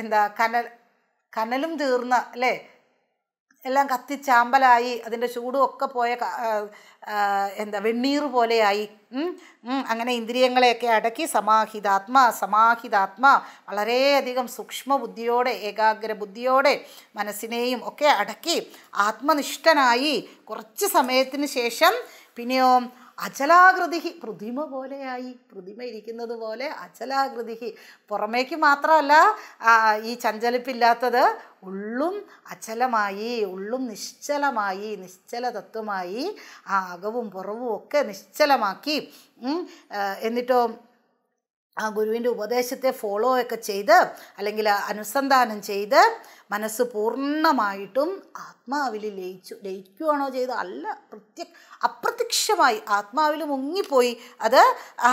എന്താ കനൽ കനലും തീർന്ന അല്ലേ എല്ലാം കത്തിച്ചാമ്പലായി അതിൻ്റെ ചൂടും ഒക്കെ പോയ എന്താ വെണ്ണീർ പോലെയായി അങ്ങനെ ഇന്ദ്രിയങ്ങളെയൊക്കെ അടക്കി സമാഹിതാത്മ സമാഹിതാത്മ വളരെയധികം സൂക്ഷ്മ ബുദ്ധിയോടെ ഏകാഗ്ര ബുദ്ധിയോടെ മനസ്സിനെയും ഒക്കെ അടക്കി ആത്മനിഷ്ഠനായി കുറച്ച് സമയത്തിന് ശേഷം പിന്നെയോ അചലാകൃതി പ്രതിമ പോലെയായി പ്രതിമ ഇരിക്കുന്നത് പോലെ അചലാകൃതി പുറമേക്ക് മാത്രമല്ല ഈ ചഞ്ചലിപ്പില്ലാത്തത് ഉള്ളും അചലമായി ഉള്ളും നിശ്ചലമായി നിശ്ചല തത്വമായി ആ അകവും പുറവും ഒക്കെ നിശ്ചലമാക്കി എന്നിട്ടോ ആ ഗുരുവിൻ്റെ ഉപദേശത്തെ ഫോളോ ഒക്കെ ചെയ്ത് അല്ലെങ്കിൽ അനുസന്ധാനം ചെയ്ത് മനസ്സ് പൂർണ്ണമായിട്ടും ആത്മാവിൽ ലയിച്ചു ലയിക്കുകയാണോ ചെയ്ത് അല്ല പ്രത്യ അപ്രത്യക്ഷമായി ആത്മാവിൽ മുങ്ങിപ്പോയി അത് ആ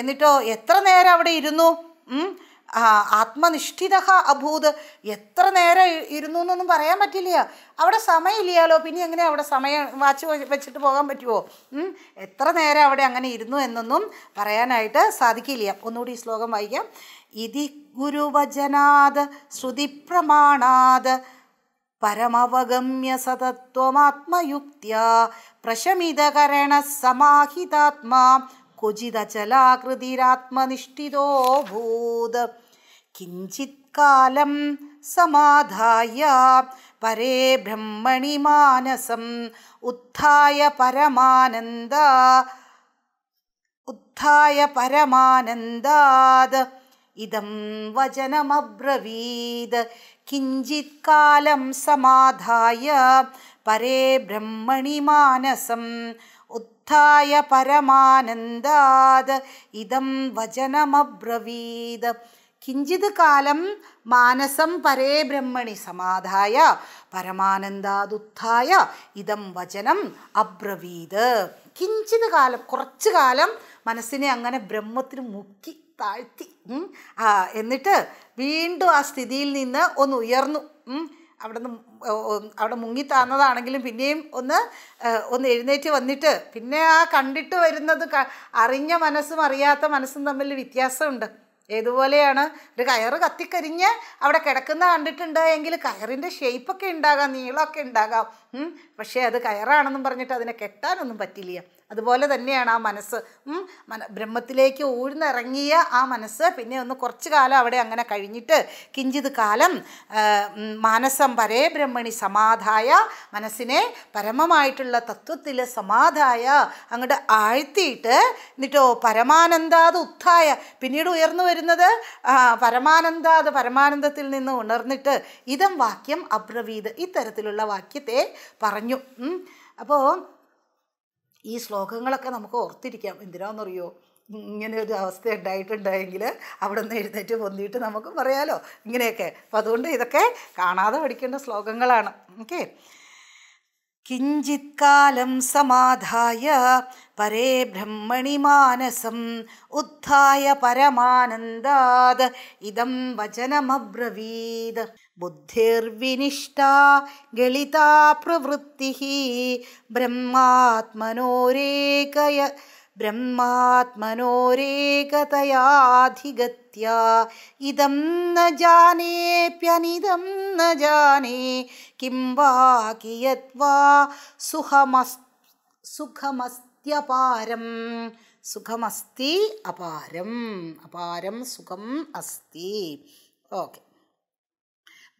എന്നിട്ടോ എത്ര നേരം അവിടെ ഇരുന്നു ആത്മനിഷ്ഠിത അഭൂത് എത്ര നേരം ഇരുന്നു എന്നൊന്നും പറയാൻ പറ്റില്ല അവിടെ സമയമില്ലയാലോ പിന്നെ എങ്ങനെ അവിടെ സമയം വാച്ച് വെച്ചിട്ട് പോകാൻ പറ്റുമോ എത്ര നേരം അവിടെ അങ്ങനെ ഇരുന്നു എന്നൊന്നും പറയാനായിട്ട് സാധിക്കില്ല ഒന്നുകൂടി ഈ ശ്ലോകം വായിക്കാം ഇതി ഗുരുവചനാത് ശ്രുതിപ്രമാണാത് പരമവഗമ്യ സതത്വമാത്മയുക്തിയാ പ്രശമിതകരണ സമാഹിതാത്മാ കുചിതചലാകൃതിരാത്മനിഷ്ഠിതോ ഭൂത് കിഞ്ചിത് കാലം സമാധായ പരേ ബ്രഹ്മണി മാനസം ഉത്ഥായ പരമാനന്ദ ഉത്ഥായ പരമാനന്ദാത് ഇതം വചനമബ്രവീത് കിഞ്ചിത് കാലം സമാധായ പരേ ബ്രഹ്മണി മാനസം ഉത്ഥായ പരമാനന്ദാത് ഇതം വചനമബ്രവീത് കിഞ്ചിത് കാലം മാനസം പരേ ബ്രഹ്മണി സമാധായ പരമാനന്ദാദുത്ഥായ ഇതം വചനം അബ്രവീത് കിഞ്ചിത് കാലം കുറച്ചു കാലം മനസ്സിനെ അങ്ങനെ ബ്രഹ്മത്തിന് മുക്കി താഴ്ത്തി ആ എന്നിട്ട് വീണ്ടും ആ സ്ഥിതിയിൽ നിന്ന് ഒന്ന് ഉയർന്നു അവിടെ നിന്ന് അവിടെ മുങ്ങി താന്നതാണെങ്കിലും പിന്നെയും ഒന്ന് ഒന്ന് എഴുന്നേറ്റ് വന്നിട്ട് പിന്നെ ആ കണ്ടിട്ട് വരുന്നത് അറിഞ്ഞ മനസ്സും അറിയാത്ത മനസ്സും തമ്മിൽ വ്യത്യാസമുണ്ട് ഏതുപോലെയാണ് ഒരു കയറ് കത്തിക്കരിഞ്ഞ് അവിടെ കിടക്കുന്ന കണ്ടിട്ടുണ്ട് എങ്കിൽ കയറിൻ്റെ ഷേപ്പൊക്കെ ഉണ്ടാകാം നീളമൊക്കെ ഉണ്ടാകാം പക്ഷേ അത് കയറാണെന്നും പറഞ്ഞിട്ട് അതിനെ കെട്ടാനൊന്നും പറ്റില്ല അതുപോലെ തന്നെയാണ് ആ മനസ്സ് ബ്രഹ്മത്തിലേക്ക് ഊഴ്ന്നിറങ്ങിയ ആ മനസ്സ് പിന്നെ ഒന്ന് കുറച്ച് കാലം അവിടെ അങ്ങനെ കഴിഞ്ഞിട്ട് കിഞ്ചിത് കാലം മാനസം പരേ ബ്രഹ്മണി സമാധായ മനസ്സിനെ പരമമായിട്ടുള്ള തത്വത്തിൽ സമാധായ അങ്ങോട്ട് ആഴ്ത്തിയിട്ട് എന്നിട്ടോ പരമാനന്ദാത് ഉത്തായ പിന്നീട് ഉയർന്നു വരുന്നത് പരമാനന്ദാത് പരമാനന്ദത്തിൽ നിന്ന് ഉണർന്നിട്ട് ഇതം വാക്യം അബ്രവീത് ഇത്തരത്തിലുള്ള വാക്യത്തെ പറഞ്ഞു അപ്പോൾ ഈ ശ്ലോകങ്ങളൊക്കെ നമുക്ക് ഓർത്തിരിക്കാം എന്തിനാണെന്നറിയോ ഇങ്ങനെ ഒരു അവസ്ഥ ഉണ്ടായിട്ടുണ്ടായെങ്കിൽ അവിടെ നിന്ന് എഴുന്നേറ്റ് പൊന്തിയിട്ട് നമുക്ക് പറയാമല്ലോ ഇങ്ങനെയൊക്കെ അപ്പോൾ അതുകൊണ്ട് ഇതൊക്കെ കാണാതെ പഠിക്കേണ്ട ശ്ലോകങ്ങളാണ് ഓക്കെ किञ्चित् समाधाय परे ब्रह्मणि मानसम् उत्थाय परमानन्दात् इदं वचनमब्रवीद बुद्धिर्विनिष्ठा गलिता प्रवृत्तिः ब्रह्मात्मनोरेकय ब्रह्मात्मनोरेकतयाधिग സത്യ ഇതം ന ജാനേപ്യനിതം ന ജാനേ കിം വാ സുഖമസ് സുഖമസ്ത്യപാരം സുഖമസ്തി അപാരം അപാരം സുഖം അസ്തി ഓക്കെ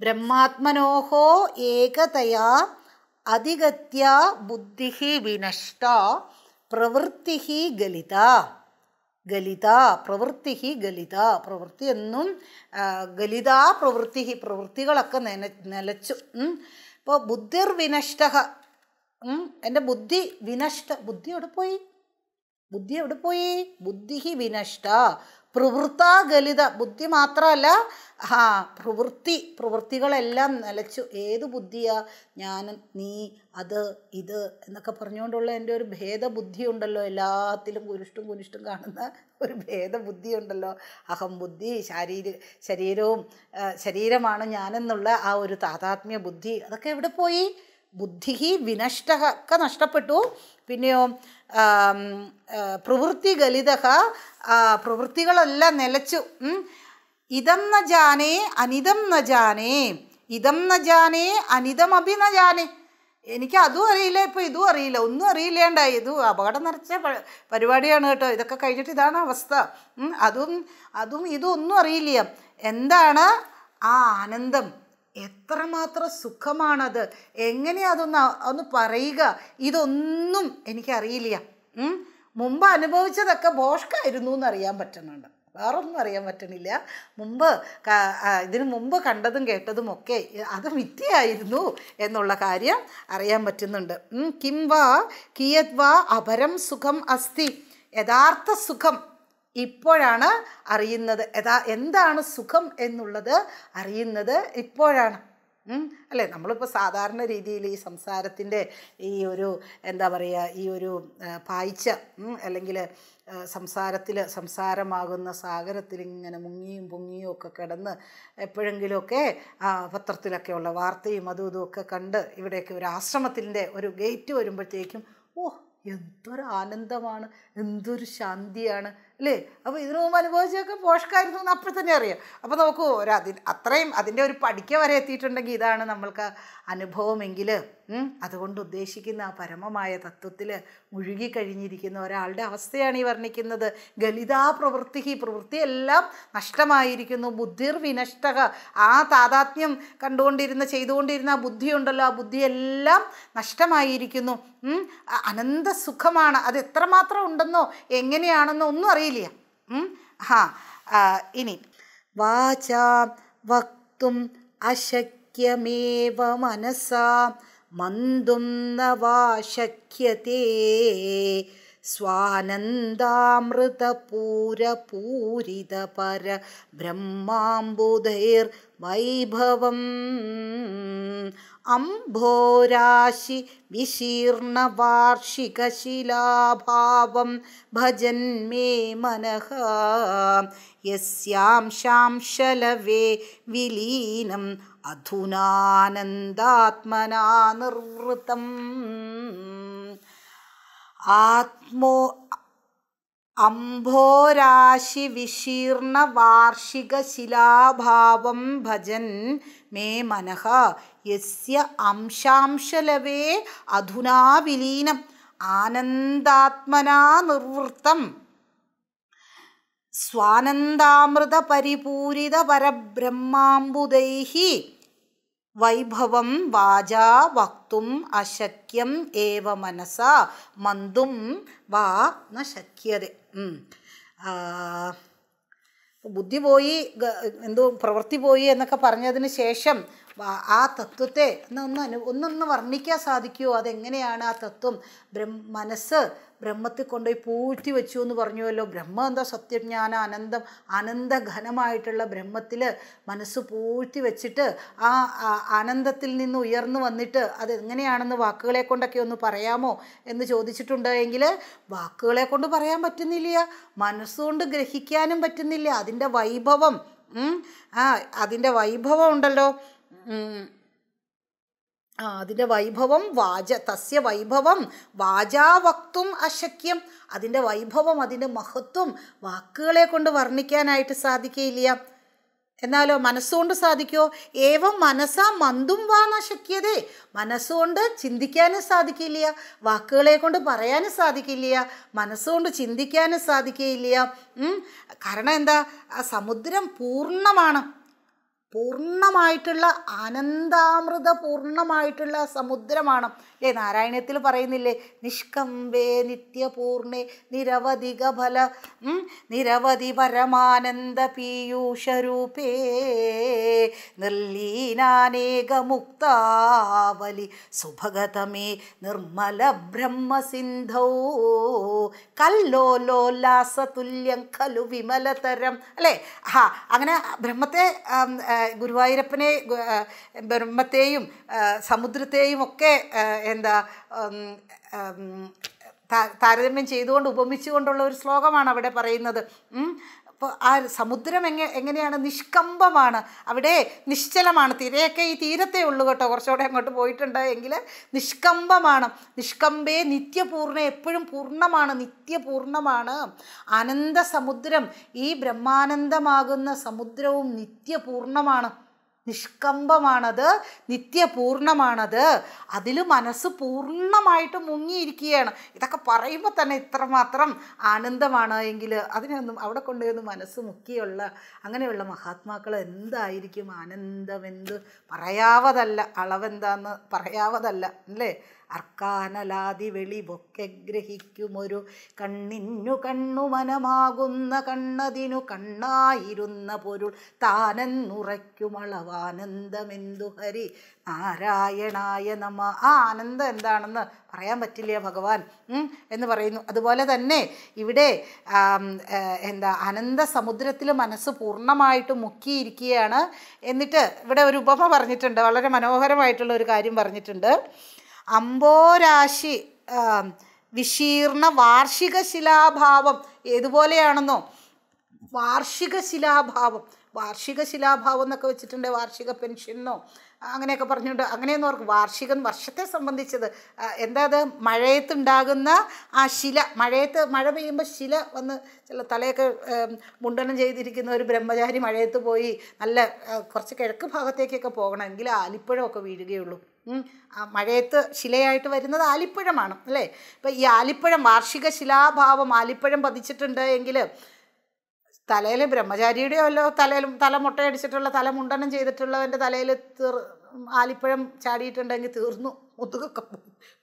ബ്രഹ്മാത്മനോഹോ ഏകതയാ അധികത്യ ബുദ്ധി വിനഷ്ട പ്രവൃത്തി ഗലിത ഗലിത പ്രവൃത്തി ഗലിത പ്രവൃത്തി എന്നും ഗലിതാ പ്രവൃത്തി പ്രവൃത്തികളൊക്കെ നെന നിലച്ചു ഇപ്പോൾ ബുദ്ധിർവിനഷ്ട എൻ്റെ ബുദ്ധി വിനഷ്ട ബുദ്ധി എവിടെ പോയി ബുദ്ധി എവിടെ പോയി ബുദ്ധി വിനഷ്ട പ്രവൃത്താഗലിത ബുദ്ധി മാത്രമല്ല ആ പ്രവൃത്തി പ്രവൃത്തികളെല്ലാം നിലച്ചു ഏത് ബുദ്ധിയാ ഞാൻ നീ അത് ഇത് എന്നൊക്കെ പറഞ്ഞുകൊണ്ടുള്ള എൻ്റെ ഒരു ഭേദബുദ്ധി ഉണ്ടല്ലോ എല്ലാത്തിലും കുരിഷ്ടും കുനിഷ്ടും കാണുന്ന ഒരു ഭേദബുദ്ധി ഉണ്ടല്ലോ അഹം ബുദ്ധി ശാരീര ശരീരവും ശരീരമാണ് ഞാനെന്നുള്ള ആ ഒരു താതാത്മ്യ ബുദ്ധി അതൊക്കെ എവിടെ പോയി ബുദ്ധി വിനഷ്ട ഒക്കെ നഷ്ടപ്പെട്ടു പിന്നെയോ പ്രവൃത്തി ഗലിത പ്രവൃത്തികളെല്ലാം നിലച്ചു ഇതം ന ജാനേ അനിതം ന ജാനേ ഇതം ന ജാനേ അഭി ന ജാനേ എനിക്ക് അതും അറിയില്ല ഇപ്പൊ ഇതും അറിയില്ല ഒന്നും അറിയില്ലാണ്ടായി ഇത് അപകടം നിറച്ച പരിപാടിയാണ് കേട്ടോ ഇതൊക്കെ കഴിഞ്ഞിട്ട് ഇതാണ് അവസ്ഥ അതും അതും ഇതും ഒന്നും അറിയില്ല എന്താണ് ആ ആനന്ദം എത്രമാത്രം സുഖമാണത് എങ്ങനെ അതൊന്ന് ഒന്ന് പറയുക ഇതൊന്നും എനിക്കറിയില്ല മുമ്പ് അനുഭവിച്ചതൊക്കെ ബോഷ്കായിരുന്നു എന്നറിയാൻ പറ്റുന്നുണ്ട് ഒന്നും അറിയാൻ പറ്റണില്ല മുമ്പ് ഇതിനു മുമ്പ് കണ്ടതും കേട്ടതും ഒക്കെ അത് മിഥ്യയായിരുന്നു എന്നുള്ള കാര്യം അറിയാൻ പറ്റുന്നുണ്ട് കിം വാ കിയത് വാ അപരം സുഖം അസ്തി യഥാർത്ഥ സുഖം ഇപ്പോഴാണ് അറിയുന്നത് യഥാ എന്താണ് സുഖം എന്നുള്ളത് അറിയുന്നത് ഇപ്പോഴാണ് അല്ലേ നമ്മളിപ്പോൾ സാധാരണ രീതിയിൽ ഈ സംസാരത്തിൻ്റെ ഈ ഒരു എന്താ പറയുക ഈ ഒരു പായ്ച്ച അല്ലെങ്കിൽ സംസാരത്തിൽ സംസാരമാകുന്ന സാഗരത്തിൽ ഇങ്ങനെ മുങ്ങിയും പൊങ്ങിയും ഒക്കെ കിടന്ന് എപ്പോഴെങ്കിലുമൊക്കെ പത്രത്തിലൊക്കെ ഉള്ള വാർത്തയും അതും ഇതും ഒക്കെ കണ്ട് ഇവിടെയൊക്കെ ഒരു ആശ്രമത്തിൻ്റെ ഒരു ഗേറ്റ് വരുമ്പോഴത്തേക്കും ഓ എന്തൊരു ആനന്ദമാണ് എന്തൊരു ശാന്തിയാണ് അല്ലേ അപ്പോൾ ഇതിനു മുമ്പ് അനുഭവിച്ചൊക്കെ പോഷക്കായിരുന്നു എന്ന് അപ്പോൾ തന്നെ അറിയാം അപ്പോൾ നമുക്ക് ഒരു അതി അത്രയും അതിൻ്റെ ഒരു പഠിക്ക വരെ എത്തിയിട്ടുണ്ടെങ്കിൽ ഇതാണ് നമ്മൾക്ക് അനുഭവമെങ്കിൽ അതുകൊണ്ട് ഉദ്ദേശിക്കുന്ന ആ പരമമായ തത്വത്തിൽ മുഴുകിക്കഴിഞ്ഞിരിക്കുന്ന ഒരാളുടെ അവസ്ഥയാണ് ഈ വർണ്ണിക്കുന്നത് ഗലിതാ പ്രവൃത്തി പ്രവൃത്തിയെല്ലാം നഷ്ടമായിരിക്കുന്നു ബുദ്ധിർ വിനഷ്ടക ആ താതാത്മ്യം കണ്ടുകൊണ്ടിരുന്ന ചെയ്തുകൊണ്ടിരുന്ന ആ ബുദ്ധിയുണ്ടല്ലോ ആ ബുദ്ധിയെല്ലാം നഷ്ടമായിരിക്കുന്നു അനന്ത സുഖമാണ് അത് എത്രമാത്രം ഉണ്ടെന്നോ എങ്ങനെയാണെന്നോ ഒന്നും അറിയില്ല ഹാ ഇനി വാചാം വക്തും അശക്യമേവ മനസാം मन्दुं न वा शक्यते स्वानन्दामृतपूरपूरितपरब्रह्माम्बुधैर्वैभवम् अम्भोराशि विशीर्णवार्षिकशिलाभावं भजन् मे मनः यस्यां शां शलवे विलीनम् അധുനാനന്ദാത്മനാ നിർവൃത്തം ആത്മോ അംഭോരാശി വിശീർണ വാർഷിക ശിലാഭാവം ഭജൻ മേ മനഃ യസ്യ അംശാംശലവേ അധുനാ വിലീനം ആനന്ദാത്മനാ നിർവൃത്തം സ്വാനന്ദാമൃത പരിപൂരിത പരബ്രഹ്മാംബുദൈഹി വൈഭവം വാചാ വക്തും അശക്യം ഏവ മനസ മന്ദും വാ ന ശക്യത ബുദ്ധി പോയി എന്തോ പ്രവൃത്തി പോയി എന്നൊക്കെ പറഞ്ഞതിന് ശേഷം ആ തത്വത്തെ ഒന്ന് അനു ഒന്നൊന്ന് വർണ്ണിക്കാൻ സാധിക്കുമോ അതെങ്ങനെയാണ് ആ തത്വം ബ്രഹ്മ മനസ്സ് ബ്രഹ്മത്തിൽ കൊണ്ടുപോയി പൂഴ്ത്തി വെച്ചു എന്ന് പറഞ്ഞുവല്ലോ ബ്രഹ്മം എന്താ സത്യജ്ഞാന അനന്തം അനന്തഘനമായിട്ടുള്ള ബ്രഹ്മത്തിൽ മനസ്സ് പൂഴ്ത്തി വെച്ചിട്ട് ആ ആനന്ദത്തിൽ നിന്ന് ഉയർന്നു വന്നിട്ട് അതെങ്ങനെയാണെന്ന് വാക്കുകളെ കൊണ്ടൊക്കെ ഒന്ന് പറയാമോ എന്ന് ചോദിച്ചിട്ടുണ്ട് എങ്കിൽ വാക്കുകളെ കൊണ്ട് പറയാൻ പറ്റുന്നില്ല മനസ്സുകൊണ്ട് ഗ്രഹിക്കാനും പറ്റുന്നില്ല അതിൻ്റെ വൈഭവം ആ അതിൻ്റെ വൈഭവം ഉണ്ടല്ലോ ആ അതിൻ്റെ വൈഭവം വാച തസ്യ വൈഭവം വാചാവക്തും വക്തും അശക്യം അതിൻ്റെ വൈഭവം അതിൻ്റെ മഹത്വം വാക്കുകളെ കൊണ്ട് വർണ്ണിക്കാനായിട്ട് സാധിക്കുകയില്ല എന്നാലോ മനസ്സുകൊണ്ട് സാധിക്കുമോ ഏവം മനസ്സാ മന്തും വാ നശക്യതേ മനസ്സുകൊണ്ട് ചിന്തിക്കാനും സാധിക്കില്ല വാക്കുകളെ കൊണ്ട് പറയാനും സാധിക്കില്ല മനസ്സുകൊണ്ട് ചിന്തിക്കാനും സാധിക്കുകയില്ല കാരണം എന്താ ആ സമുദ്രം പൂർണ്ണമാണ് പൂർണ്ണമായിട്ടുള്ള അനന്താമൃത പൂർണ്ണമായിട്ടുള്ള സമുദ്രമാണ് അല്ലേ നാരായണത്തിൽ പറയുന്നില്ലേ നിഷ്കമ്പേ നിത്യപൂർണേ നിരവധിക ഫല നിരവധി പരമാനന്ദ പീയൂഷരൂപേ നിർലീനാനേകമുക്താവലി സുഭഗതമേ നിർമ്മല ബ്രഹ്മസിന്ധൗ കല്ലോലോല്ലാസതുല്യം ഖലു വിമലതരം അല്ലേ ആ അങ്ങനെ ബ്രഹ്മത്തെ ഗുരുവായൂരപ്പനെ ബ്രഹ്മത്തെയും സമുദ്രത്തെയും ഒക്കെ എന്താ താരതമ്യം ചെയ്തുകൊണ്ട് ഉപമിച്ചുകൊണ്ടുള്ള ഒരു ശ്ലോകമാണ് അവിടെ പറയുന്നത് അപ്പോൾ ആ സമുദ്രം എങ്ങ എങ്ങനെയാണ് നിഷ്കമ്പമാണ് അവിടെ നിശ്ചലമാണ് തിരയൊക്കെ ഈ തീരത്തേ ഉള്ളൂ കേട്ടോ കുറച്ചുകൂടെ അങ്ങോട്ട് പോയിട്ടുണ്ട് നിഷ്കമ്പമാണ് നിഷ്കമ്പേ നിത്യപൂർണ്ണ എപ്പോഴും പൂർണ്ണമാണ് നിത്യപൂർണ്ണമാണ് അനന്ത സമുദ്രം ഈ ബ്രഹ്മാനന്ദമാകുന്ന സമുദ്രവും നിത്യപൂർണ്ണമാണ് നിഷ്കമ്പമാണത് നിത്യപൂർണമാണത് അതിൽ മനസ്സ് പൂർണ്ണമായിട്ട് മുങ്ങിയിരിക്കുകയാണ് ഇതൊക്കെ പറയുമ്പോൾ തന്നെ ഇത്രമാത്രം ആനന്ദമാണ് എങ്കിൽ അതിനൊന്നും അവിടെ കൊണ്ടുവന്ന് മനസ്സ് മുക്കിയുള്ള അങ്ങനെയുള്ള മഹാത്മാക്കൾ എന്തായിരിക്കും ആനന്ദമെന്ത് പറയാവതല്ല അളവെന്താന്ന് പറയാവതല്ല അല്ലേ അർക്കാനലാതി വെളിവൊക്കെ ഗ്രഹിക്കുമൊരു കണ്ണിന്നു കണ്ണു മനമാകുന്ന കണ്ണതിനു കണ്ണായിരുന്ന പൊരുൾ താനെന്നുറയ്ക്കുമളവാനന്ദമെന്തു ഹരി നാരായണായ നമ ആ ആനന്ദം എന്താണെന്ന് പറയാൻ പറ്റില്ല ഭഗവാൻ എന്ന് പറയുന്നു അതുപോലെ തന്നെ ഇവിടെ എന്താ അനന്ത സമുദ്രത്തിൽ മനസ്സ് പൂർണ്ണമായിട്ട് മുക്കിയിരിക്കുകയാണ് എന്നിട്ട് ഇവിടെ ഒരു ഉപമ പറഞ്ഞിട്ടുണ്ട് വളരെ മനോഹരമായിട്ടുള്ള ഒരു കാര്യം പറഞ്ഞിട്ടുണ്ട് അംബോരാശി വിശീർണ വാർഷിക ശിലാഭാവം ഏതുപോലെയാണെന്നോ വാർഷിക ശിലാഭാവം വാർഷിക ശിലാഭാവം എന്നൊക്കെ വെച്ചിട്ടുണ്ടെങ്കിൽ വാർഷിക പെൻഷനോ അങ്ങനെയൊക്കെ പറഞ്ഞുകൊണ്ട് അങ്ങനെയൊന്നും അവർക്ക് വാർഷികം വർഷത്തെ സംബന്ധിച്ചത് എന്താ അത് മഴയത്തുണ്ടാകുന്ന ആ ശില മഴയത്ത് മഴ പെയ്യുമ്പോൾ ശില വന്ന് ചില തലയൊക്കെ മുണ്ടനം ചെയ്തിരിക്കുന്ന ഒരു ബ്രഹ്മചാരി മഴയത്ത് പോയി നല്ല കുറച്ച് കിഴക്ക് ഭാഗത്തേക്കൊക്കെ പോകണമെങ്കിൽ ആലിപ്പഴമൊക്കെ വീഴുകയുള്ളൂ മഴയത്ത് ശിലയായിട്ട് വരുന്നത് ആലിപ്പഴമാണ് അല്ലേ ഇപ്പം ഈ ആലിപ്പഴം വാർഷിക ശിലാഭാവം ആലിപ്പഴം പതിച്ചിട്ടുണ്ട് എങ്കിൽ തലയിൽ ബ്രഹ്മചാരിയുടെയോ അല്ലോ തലയിലും തല മുട്ടയടിച്ചിട്ടുള്ള തല മുണ്ടനം ചെയ്തിട്ടുള്ളവൻ്റെ തലയിൽ തീർ ആലിപ്പഴം ചാടിയിട്ടുണ്ടെങ്കിൽ തീർന്നു മുതുകൊക്കെ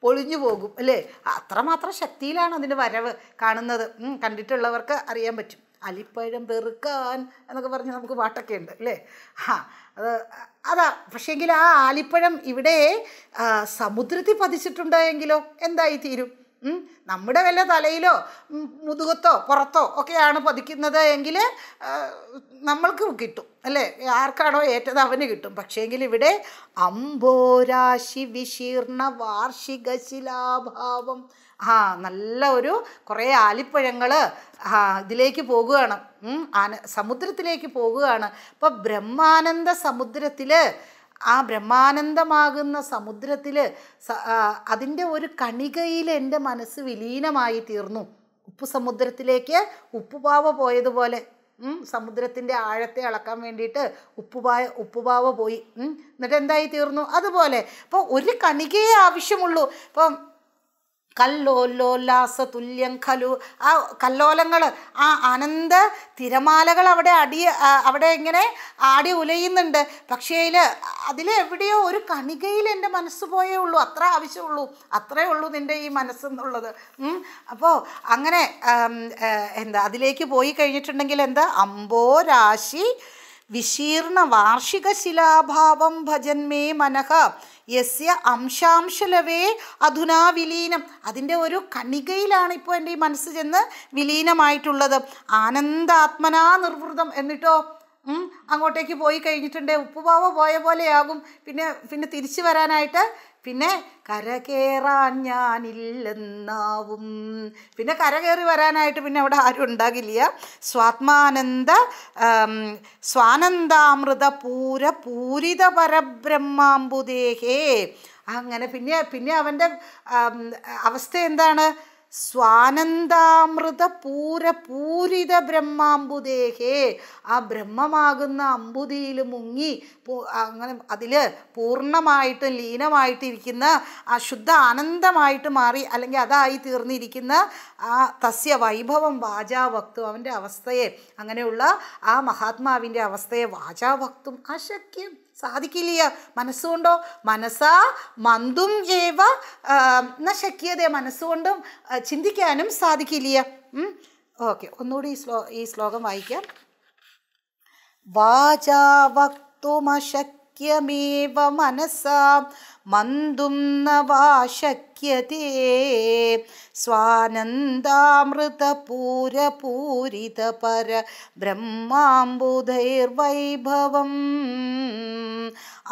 പൊളിഞ്ഞു പോകും അല്ലേ അത്രമാത്രം ശക്തിയിലാണ് അതിൻ്റെ വരവ് കാണുന്നത് കണ്ടിട്ടുള്ളവർക്ക് അറിയാൻ പറ്റും അലിപ്പഴം പെറുക്കാൻ എന്നൊക്കെ പറഞ്ഞ് നമുക്ക് പാട്ടൊക്കെ ഉണ്ട് അല്ലേ ആ അത് അതാ പക്ഷേങ്കിൽ ആ ആലിപ്പഴം ഇവിടെ സമുദ്രത്തിൽ പതിച്ചിട്ടുണ്ടെങ്കിലോ എന്തായി തീരും നമ്മുടെ വല്ല തലയിലോ മുതുകത്തോ പുറത്തോ ഒക്കെയാണ് പതിക്കുന്നത് എങ്കിൽ നമ്മൾക്ക് കിട്ടും അല്ലേ ആർക്കാണോ ഏറ്റത് അവന് കിട്ടും പക്ഷേങ്കിൽ ഇവിടെ അംബോരാശി വിശീർണ വാർഷിക ശിലാഭാവം ആ നല്ല ഒരു കുറേ ആലിപ്പഴങ്ങൾ ആ ഇതിലേക്ക് പോകുകയാണ് ആന സമുദ്രത്തിലേക്ക് പോകുകയാണ് അപ്പോൾ ബ്രഹ്മാനന്ദ സമുദ്രത്തിൽ ആ ബ്രഹ്മാനന്ദമാകുന്ന സമുദ്രത്തിൽ അതിൻ്റെ ഒരു കണികയിൽ എൻ്റെ മനസ്സ് വിലീനമായി തീർന്നു ഉപ്പ് സമുദ്രത്തിലേക്ക് ഉപ്പുപാവ പോയതുപോലെ സമുദ്രത്തിൻ്റെ ആഴത്തെ അളക്കാൻ വേണ്ടിയിട്ട് ഉപ്പുപായ ഉപ്പുപാവ പോയി എന്നിട്ട് എന്തായി തീർന്നു അതുപോലെ അപ്പോൾ ഒരു കണികയെ ആവശ്യമുള്ളൂ ഇപ്പം കല്ലോല്ലോല്ലാസ തുല്യം ഖലു ആ കല്ലോലങ്ങൾ ആ ആനന്ദ തിരമാലകൾ അവിടെ അടി അവിടെ ഇങ്ങനെ ആടി ഉലയുന്നുണ്ട് പക്ഷേ അതിൽ എവിടെയോ ഒരു കണികയിൽ എൻ്റെ മനസ്സ് പോയേ ഉള്ളൂ അത്ര ആവശ്യമുള്ളൂ അത്രേ ഉള്ളൂ നിൻ്റെ ഈ മനസ്സെന്നുള്ളത് അപ്പോൾ അങ്ങനെ എന്താ അതിലേക്ക് പോയി കഴിഞ്ഞിട്ടുണ്ടെങ്കിൽ എന്താ അമ്പോ രാശി വിശീർണ വാർഷിക ശിലാഭാവം ഭജന്മേ മനഹ യസ്യ അംശാംശലവേ അധുനാ വിലീനം അതിൻ്റെ ഒരു കണികയിലാണ് ഇപ്പോൾ എൻ്റെ ഈ മനസ്സ് ചെന്ന് വിലീനമായിട്ടുള്ളത് ആനന്ദാത്മനാ നിർവൃതം എന്നിട്ടോ അങ്ങോട്ടേക്ക് പോയി കഴിഞ്ഞിട്ടുണ്ട് ഉപ്പുപാവ പോയ പോലെയാകും പിന്നെ പിന്നെ തിരിച്ചു വരാനായിട്ട് പിന്നെ കരകേറാൻ ഞാനില്ലെന്നാവും പിന്നെ കരകേറി വരാനായിട്ട് പിന്നെ അവിടെ ആരും ഉണ്ടാകില്ല സ്വാത്മാനന്ദ സ്വാനന്ദാമൃത പൂര പൂരിത പരബ്രഹ്മാംബുദേഹേ അങ്ങനെ പിന്നെ പിന്നെ അവൻ്റെ അവസ്ഥ എന്താണ് പൂരിത ബ്രഹ്മാംബുദേഹേ ആ ബ്രഹ്മമാകുന്ന അമ്പുതിയിൽ മുങ്ങി അങ്ങനെ അതിൽ പൂർണ്ണമായിട്ടും ലീനമായിട്ടിരിക്കുന്ന ആ ശുദ്ധ ആനന്ദമായിട്ട് മാറി അല്ലെങ്കിൽ അതായി തീർന്നിരിക്കുന്ന ആ തസ്യ വൈഭവം വാചാവക്തു അവൻ്റെ അവസ്ഥയെ അങ്ങനെയുള്ള ആ മഹാത്മാവിൻ്റെ അവസ്ഥയെ വാചാവക്തും അശക്യം സാധിക്കില്ല മനസ്സുകൊണ്ടോ മനസ്സാ മന്തും ഏവ ന മനസ്സുകൊണ്ടും ചിന്തിക്കാനും സാധിക്കില്ല ഓക്കെ ഒന്നുകൂടി ഈ ശ്ലോ ഈ ശ്ലോകം വായിക്കാം വാചാ വക്തുമശക്യമേവ മനസ്സാ മന്തും ന ्यते स्वानन्दामृतपूरपूरितपरब्रह्माम्बुधैर्वैभवम्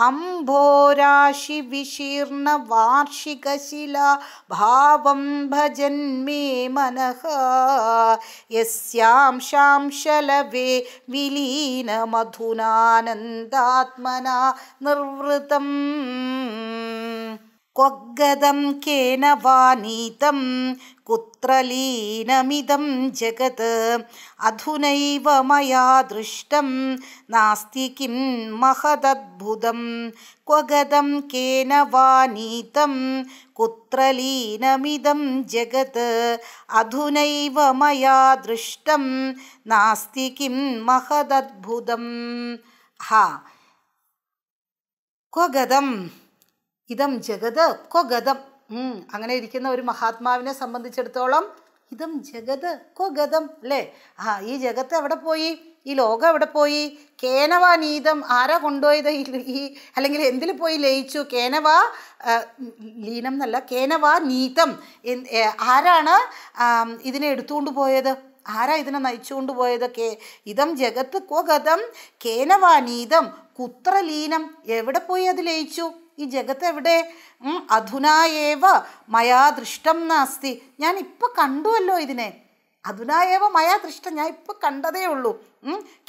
अम्भोराशिविशीर्णवार्षिकशिलाभावं भजन् मे मनः यस्यां शां शलवे विलीनमधुनानन्दात्मना निर्वृतम् क्वगदं केन वा नीतं कुत्र लीनमिदं जगत् अधुनैव मया दृष्टं नास्ति किं महदद्भुदं क्व गदं केन वा नीतं कुत्र लीनमिदं जगत् अधुनैवं महदद्भुदं हा क्व ഇതം ജഗത് കൊ ഗതം അങ്ങനെ ഇരിക്കുന്ന ഒരു മഹാത്മാവിനെ സംബന്ധിച്ചിടത്തോളം ഇതം ജഗത് കൊ ഗതം അല്ലേ ആ ഈ ജഗത്ത് എവിടെ പോയി ഈ ലോകം എവിടെ പോയി കേനവാ നീതം ആരാ കൊണ്ടുപോയത് ഈ അല്ലെങ്കിൽ എന്തിൽ പോയി ലയിച്ചു കേനവാ ലീനം എന്നല്ല കേനവാ നീതം ആരാണ് ഇതിനെ എടുത്തുകൊണ്ട് പോയത് ആരാ ഇതിനെ നയിച്ചുകൊണ്ട് പോയത് കേ ഇതം ജഗത്ത് കൊ ഗതം കേനവാ നീതം കുത്ര ലീനം എവിടെ പോയി അത് ലയിച്ചു ഈ ജഗത്ത് എവിടെ അധുനായേവ മയാ ദൃഷ്ടം നാസ്തി ഞാൻ ഇപ്പം കണ്ടുവല്ലോ ഇതിനെ അധുനായേവ മയാ ദൃഷ്ടം ഞാൻ ഇപ്പം കണ്ടതേ ഉള്ളൂ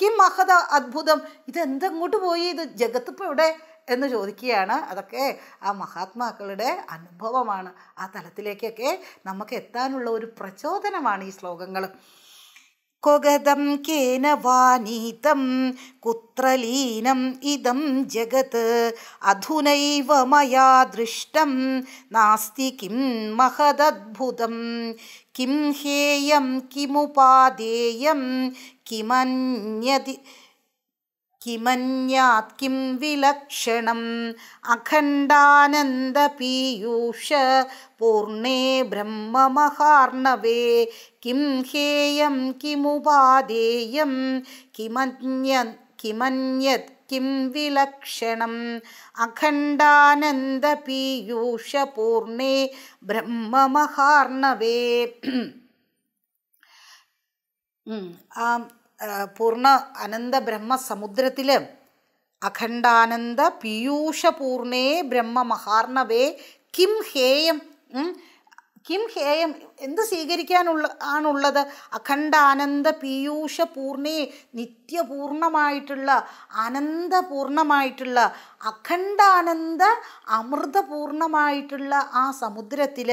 കിം മഹത അത്ഭുതം ഇതെന്തങ്ങോട്ട് പോയി ഇത് ജഗത്തിപ്പോൾ എവിടെ എന്ന് ചോദിക്കുകയാണ് അതൊക്കെ ആ മഹാത്മാക്കളുടെ അനുഭവമാണ് ആ തലത്തിലേക്കൊക്കെ നമുക്ക് എത്താനുള്ള ഒരു പ്രചോദനമാണ് ഈ ശ്ലോകങ്ങൾ കൊഗതം കേന വാനീതം കുത്രലീനം ഇതം ജഗത് അധുനൈവ മയാ ദൃഷ്ടം നാസ്തി കിം മഹദദ്ഭുതം കിം ഹേയം കിമുപാദേയം കിമന്യതി കിമന്യാത് കിം വിലക്ഷണം അഖണ്ഡാനന്ദപീയൂഷ പൂർണേ ബ്രഹ്മമഹാർണവേ കിം ഹേയം കിമുപാദേയം കിമന്യ കിമന്യത് കിം വിലക്ഷണം അഖണ്ഡാനന്ദ പീയൂഷ പൂർണേ ബ്രഹ്മമഹാർണവേ ആ പൂർണ്ണ അനന്ത ബ്രഹ്മസമുദ്രത്തിൽ അഖണ്ഡാനന്ദ പീയൂഷപൂർണേ ബ്രഹ്മ മഹാർണവേ കിം ഹേയം കിം ഹേയം എന്ത് സ്വീകരിക്കാനുള്ള ആണുള്ളത് അഖണ്ഡാനന്ദ പീയൂഷ പൂർണ്ണയെ നിത്യപൂർണമായിട്ടുള്ള ആനന്ദപൂർണമായിട്ടുള്ള അഖണ്ഡാനന്ദ അമൃതപൂർണമായിട്ടുള്ള ആ സമുദ്രത്തിൽ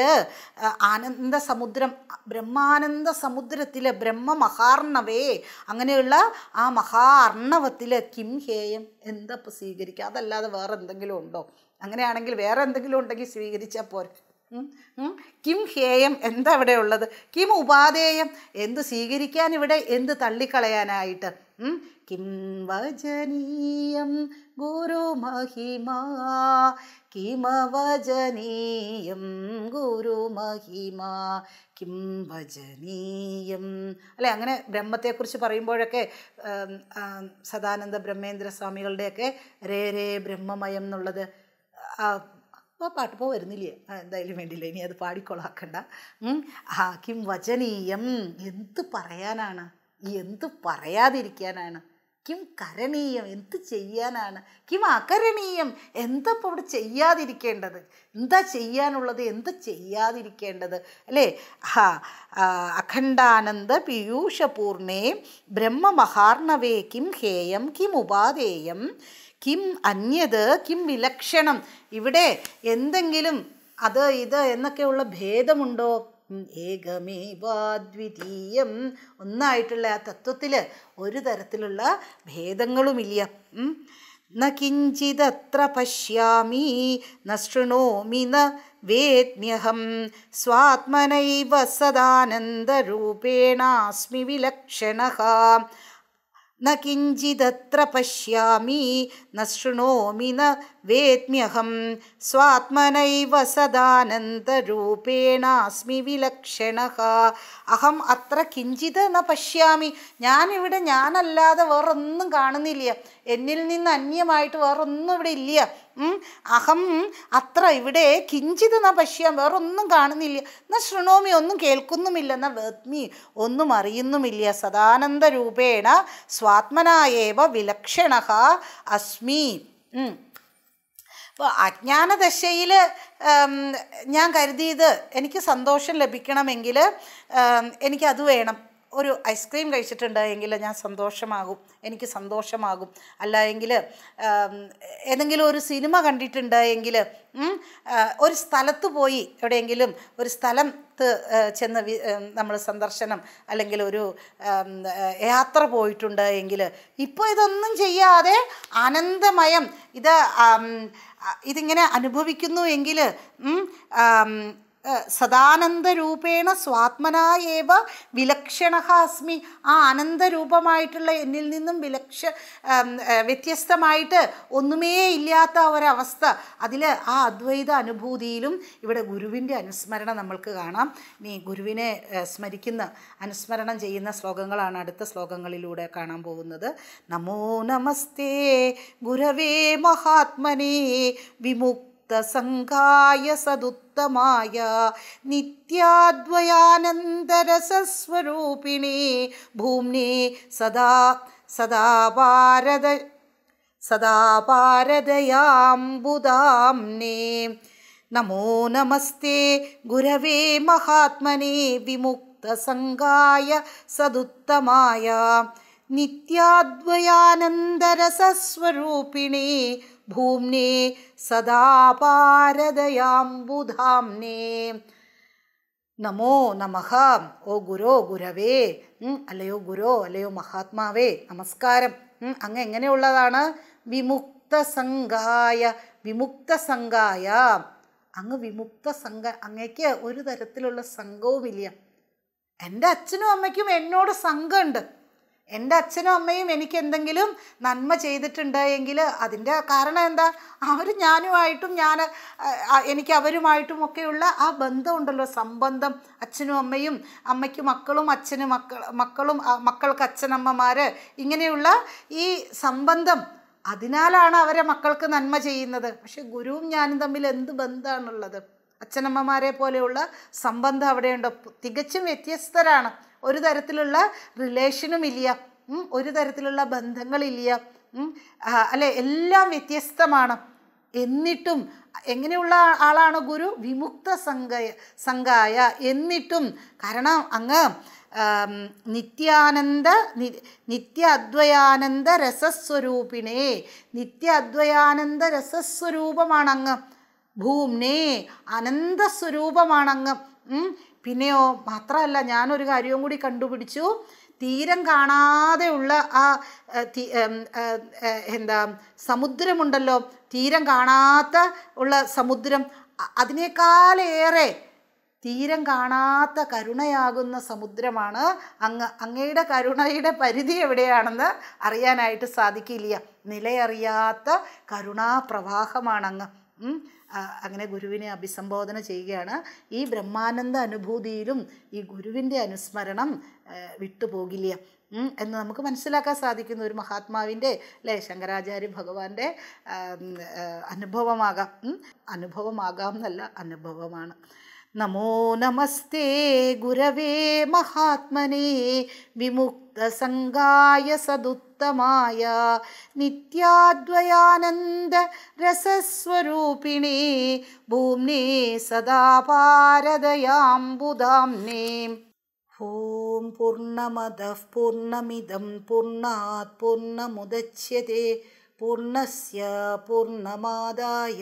ആനന്ദ സമുദ്രം ബ്രഹ്മാനന്ദ സമുദ്രത്തിൽ മഹാർണവേ അങ്ങനെയുള്ള ആ മഹാർണവത്തിൽ കിം ഹേയം എന്താ സ്വീകരിക്കുക അതല്ലാതെ വേറെ എന്തെങ്കിലും ഉണ്ടോ അങ്ങനെയാണെങ്കിൽ വേറെ എന്തെങ്കിലും ഉണ്ടെങ്കിൽ സ്വീകരിച്ചാൽ പോരെ കിം ഹേയം എന്താ ഉള്ളത് കിം ഉപാധേയം എന്ത് സ്വീകരിക്കാൻ ഇവിടെ എന്ത് തള്ളിക്കളയാനായിട്ട് കിം വചനീയം ഗുരുമഹിമാ കിമവചനീയം ഗുരുമഹിമാ കിം വചനീയം അല്ലെ അങ്ങനെ ബ്രഹ്മത്തെക്കുറിച്ച് പറയുമ്പോഴൊക്കെ സദാനന്ദ ബ്രഹ്മേന്ദ്ര സ്വാമികളുടെയൊക്കെ രേ രേ ബ്രഹ്മമയം എന്നുള്ളത് അപ്പോൾ പാട്ടിപ്പോൾ വരുന്നില്ലേ എന്തായാലും വേണ്ടില്ല ഇനി അത് പാടിക്കൊളാക്കണ്ട ഹാക്കിം വചനീയം എന്ത് പറയാനാണ് എന്ത് പറയാതിരിക്കാനാണ് കിം കരണീയം എന്ത് ചെയ്യാനാണ് കിം അകരണീയം എന്താ ഇപ്പോൾ അവിടെ ചെയ്യാതിരിക്കേണ്ടത് എന്താ ചെയ്യാനുള്ളത് എന്താ ചെയ്യാതിരിക്കേണ്ടത് അല്ലേ ഹാ അഖണ്ഡാനന്ദ പീയൂഷപൂർണേ ബ്രഹ്മമഹാർണവേ കിം ഹേയം കിം ഉപാധേയം കിം അന്യത് കിം വിലക്ഷണം ഇവിടെ എന്തെങ്കിലും അത് ഇത് എന്നൊക്കെയുള്ള ഭേദമുണ്ടോ ഏകമേവാദ്വിതീയം ഒന്നായിട്ടുള്ള ആ തത്വത്തിൽ ഒരു തരത്തിലുള്ള ഭേദങ്ങളുമില്ല നിഞ്ചിതത്ര പശ്യാമി ന ശൃണോമി ന വേദ്മ്യഹം സ്വാത്മനൈവ സദാനന്ദരൂപേണാസ്മി വിലക്ഷണ न किञ्चिदत्र पश्यामि न शृणोमि न वेत्म्यहं स्वात्मनैव സദാനന്ദരൂപേണാസ്മി വിലക്ഷണ അഹം അത്ര കിഞ്ചിത് എന്ന പശ്യാമി ഞാനിവിടെ ഞാനല്ലാതെ വേറൊന്നും കാണുന്നില്ല എന്നിൽ നിന്ന് അന്യമായിട്ട് വേറൊന്നും ഇവിടെ ഇല്ല അഹം അത്ര ഇവിടെ കിഞ്ചിത് ന പശ്യാം വേറൊന്നും കാണുന്നില്ല ന ശൃണോമി ഒന്നും കേൾക്കുന്നുമില്ല ന വേദ്മി ഒന്നും അറിയുന്നുമില്ല സദാനന്ദരൂപേണ സ്വാത്മനായേവ വിലക്ഷണ അസ്മി അപ്പോൾ അജ്ഞാനദശയിൽ ഞാൻ കരുതിയത് എനിക്ക് സന്തോഷം ലഭിക്കണമെങ്കിൽ എനിക്കത് വേണം ഒരു ഐസ്ക്രീം കഴിച്ചിട്ടുണ്ട് എങ്കിൽ ഞാൻ സന്തോഷമാകും എനിക്ക് സന്തോഷമാകും അല്ല എങ്കിൽ ഏതെങ്കിലും ഒരു സിനിമ കണ്ടിട്ടുണ്ട് എങ്കിൽ ഒരു സ്ഥലത്ത് പോയി എവിടെയെങ്കിലും ഒരു സ്ഥലത്ത് ചെന്ന് നമ്മൾ സന്ദർശനം അല്ലെങ്കിൽ ഒരു യാത്ര പോയിട്ടുണ്ട് എങ്കിൽ ഇപ്പോൾ ഇതൊന്നും ചെയ്യാതെ ആനന്ദമയം ഇത് ഇതിങ്ങനെ അനുഭവിക്കുന്നു എങ്കിൽ സദാനന്ദരൂപേണ സ്വാത്മനായേവ വിലക്ഷണ അസ്മി ആ ആനന്ദരൂപമായിട്ടുള്ള എന്നിൽ നിന്നും വിലക്ഷ വ്യത്യസ്തമായിട്ട് ഒന്നുമേ ഇല്ലാത്ത ഒരവസ്ഥ അതിൽ ആ അദ്വൈത അനുഭൂതിയിലും ഇവിടെ ഗുരുവിൻ്റെ അനുസ്മരണം നമ്മൾക്ക് കാണാം നീ ഗുരുവിനെ സ്മരിക്കുന്ന അനുസ്മരണം ചെയ്യുന്ന ശ്ലോകങ്ങളാണ് അടുത്ത ശ്ലോകങ്ങളിലൂടെ കാണാൻ പോകുന്നത് നമോ നമസ്തേ ഗുരവേ മഹാത്മനേ വിമുക്ത सङ्घाय सदुत्तमाय नित्याद्वयानन्दरसस्वरूपिणे भूम्ने सदा सदा पारद सदा पारदयाम्बुदाम्ने नमो नमस्ते गुरवे महात्मने विमुक्तसङ्घाय सदुत्तमाय नित्याद्वयानन्दरसस्वरूपिणे ഭൂമ്നേ സദാ ബുധാംനേ നമോ നമഹ ഓ ഗുരോ ഗുരവേ അല്ലയോ ഗുരോ അല്ലയോ മഹാത്മാവേ നമസ്കാരം അങ്ങ് എങ്ങനെയുള്ളതാണ് വിമുക്ത സംഘായ വിമുക്ത സംഘായ അങ്ങ് വിമുക്ത സംഘ അങ്ങയ്ക്ക് ഒരു തരത്തിലുള്ള സംഘവുമില്ല എൻ്റെ അച്ഛനും അമ്മയ്ക്കും എന്നോട് സംഘമുണ്ട് എൻ്റെ അച്ഛനും അമ്മയും എനിക്ക് എന്തെങ്കിലും നന്മ ചെയ്തിട്ടുണ്ട് എങ്കിൽ അതിൻ്റെ കാരണം എന്താ അവർ ഞാനുമായിട്ടും ഞാൻ എനിക്ക് അവരുമായിട്ടും ഒക്കെയുള്ള ആ ബന്ധമുണ്ടല്ലോ സംബന്ധം അച്ഛനും അമ്മയും അമ്മയ്ക്ക് മക്കളും അച്ഛന് മക്കൾ മക്കളും മക്കൾക്ക് അച്ഛനമ്മമാർ ഇങ്ങനെയുള്ള ഈ സംബന്ധം അതിനാലാണ് അവരെ മക്കൾക്ക് നന്മ ചെയ്യുന്നത് പക്ഷെ ഗുരുവും ഞാനും തമ്മിൽ എന്ത് ബന്ധമാണുള്ളത് അച്ഛനമ്മമാരെ പോലെയുള്ള സംബന്ധം അവിടെയുണ്ട് തികച്ചും വ്യത്യസ്തരാണ് ഒരു തരത്തിലുള്ള റിലേഷനും ഇല്ല ഒരു തരത്തിലുള്ള ബന്ധങ്ങളില്ല അല്ലെ എല്ലാം വ്യത്യസ്തമാണ് എന്നിട്ടും എങ്ങനെയുള്ള ആളാണ് ഗുരു വിമുക്ത സംഘ സംഘായ എന്നിട്ടും കാരണം അങ്ങ് നിത്യാനന്ദ നിത്യ അദ്വയാനന്ദ രസസ്വരൂപിണേ നിത്യ അദ്വയാനന്ദ രസസ്വരൂപമാണ് അങ്ങ് ഭൂമ്നേ അനന്തസ്വരൂപമാണ് അങ്ങ് പിന്നെയോ മാത്രമല്ല ഞാനൊരു കാര്യവും കൂടി കണ്ടുപിടിച്ചു തീരം കാണാതെയുള്ള ആ എന്താ സമുദ്രമുണ്ടല്ലോ തീരം കാണാത്ത ഉള്ള സമുദ്രം അതിനേക്കാളേറെ തീരം കാണാത്ത കരുണയാകുന്ന സമുദ്രമാണ് അങ്ങ് അങ്ങയുടെ കരുണയുടെ പരിധി എവിടെയാണെന്ന് അറിയാനായിട്ട് സാധിക്കില്ല നിലയറിയാത്ത കരുണാപ്രവാഹമാണ് അങ്ങ് അങ്ങനെ ഗുരുവിനെ അഭിസംബോധന ചെയ്യുകയാണ് ഈ ബ്രഹ്മാനന്ദ അനുഭൂതിയിലും ഈ ഗുരുവിൻ്റെ അനുസ്മരണം വിട്ടുപോകില്ല എന്ന് നമുക്ക് മനസ്സിലാക്കാൻ സാധിക്കുന്ന ഒരു മഹാത്മാവിൻ്റെ അല്ലേ ശങ്കരാചാര്യ ഭഗവാന്റെ അനുഭവമാകാം അനുഭവമാകാം എന്നല്ല അനുഭവമാണ് നമോ നമസ്തേ ഗുരവേ മഹാത്മനേ വിമുക്തസംഗായ സദുത്ത उत्तमाय रसस्वरूपिणी भूम्नि सदा पारदयाम्बुदाम्ने ॐ पूर्णमदः पूर्णमिदं पूर्णात् पूर्णमुदच्छ्यते पूर्णस्य पूर्णमादाय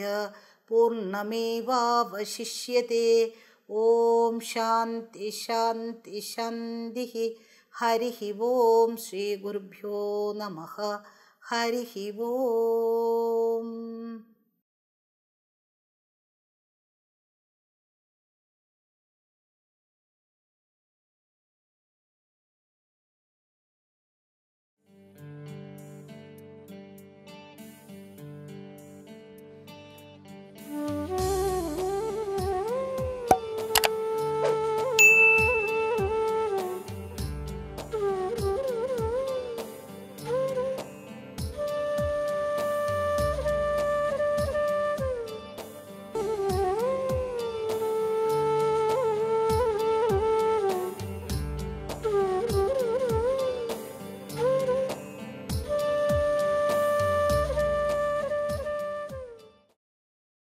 पूर्णमेवावशिष्यते ॐ शान्ति शान्ति शान्तिः हरिः ओं श्रीगुरुभ्यो नमः हरिः ओ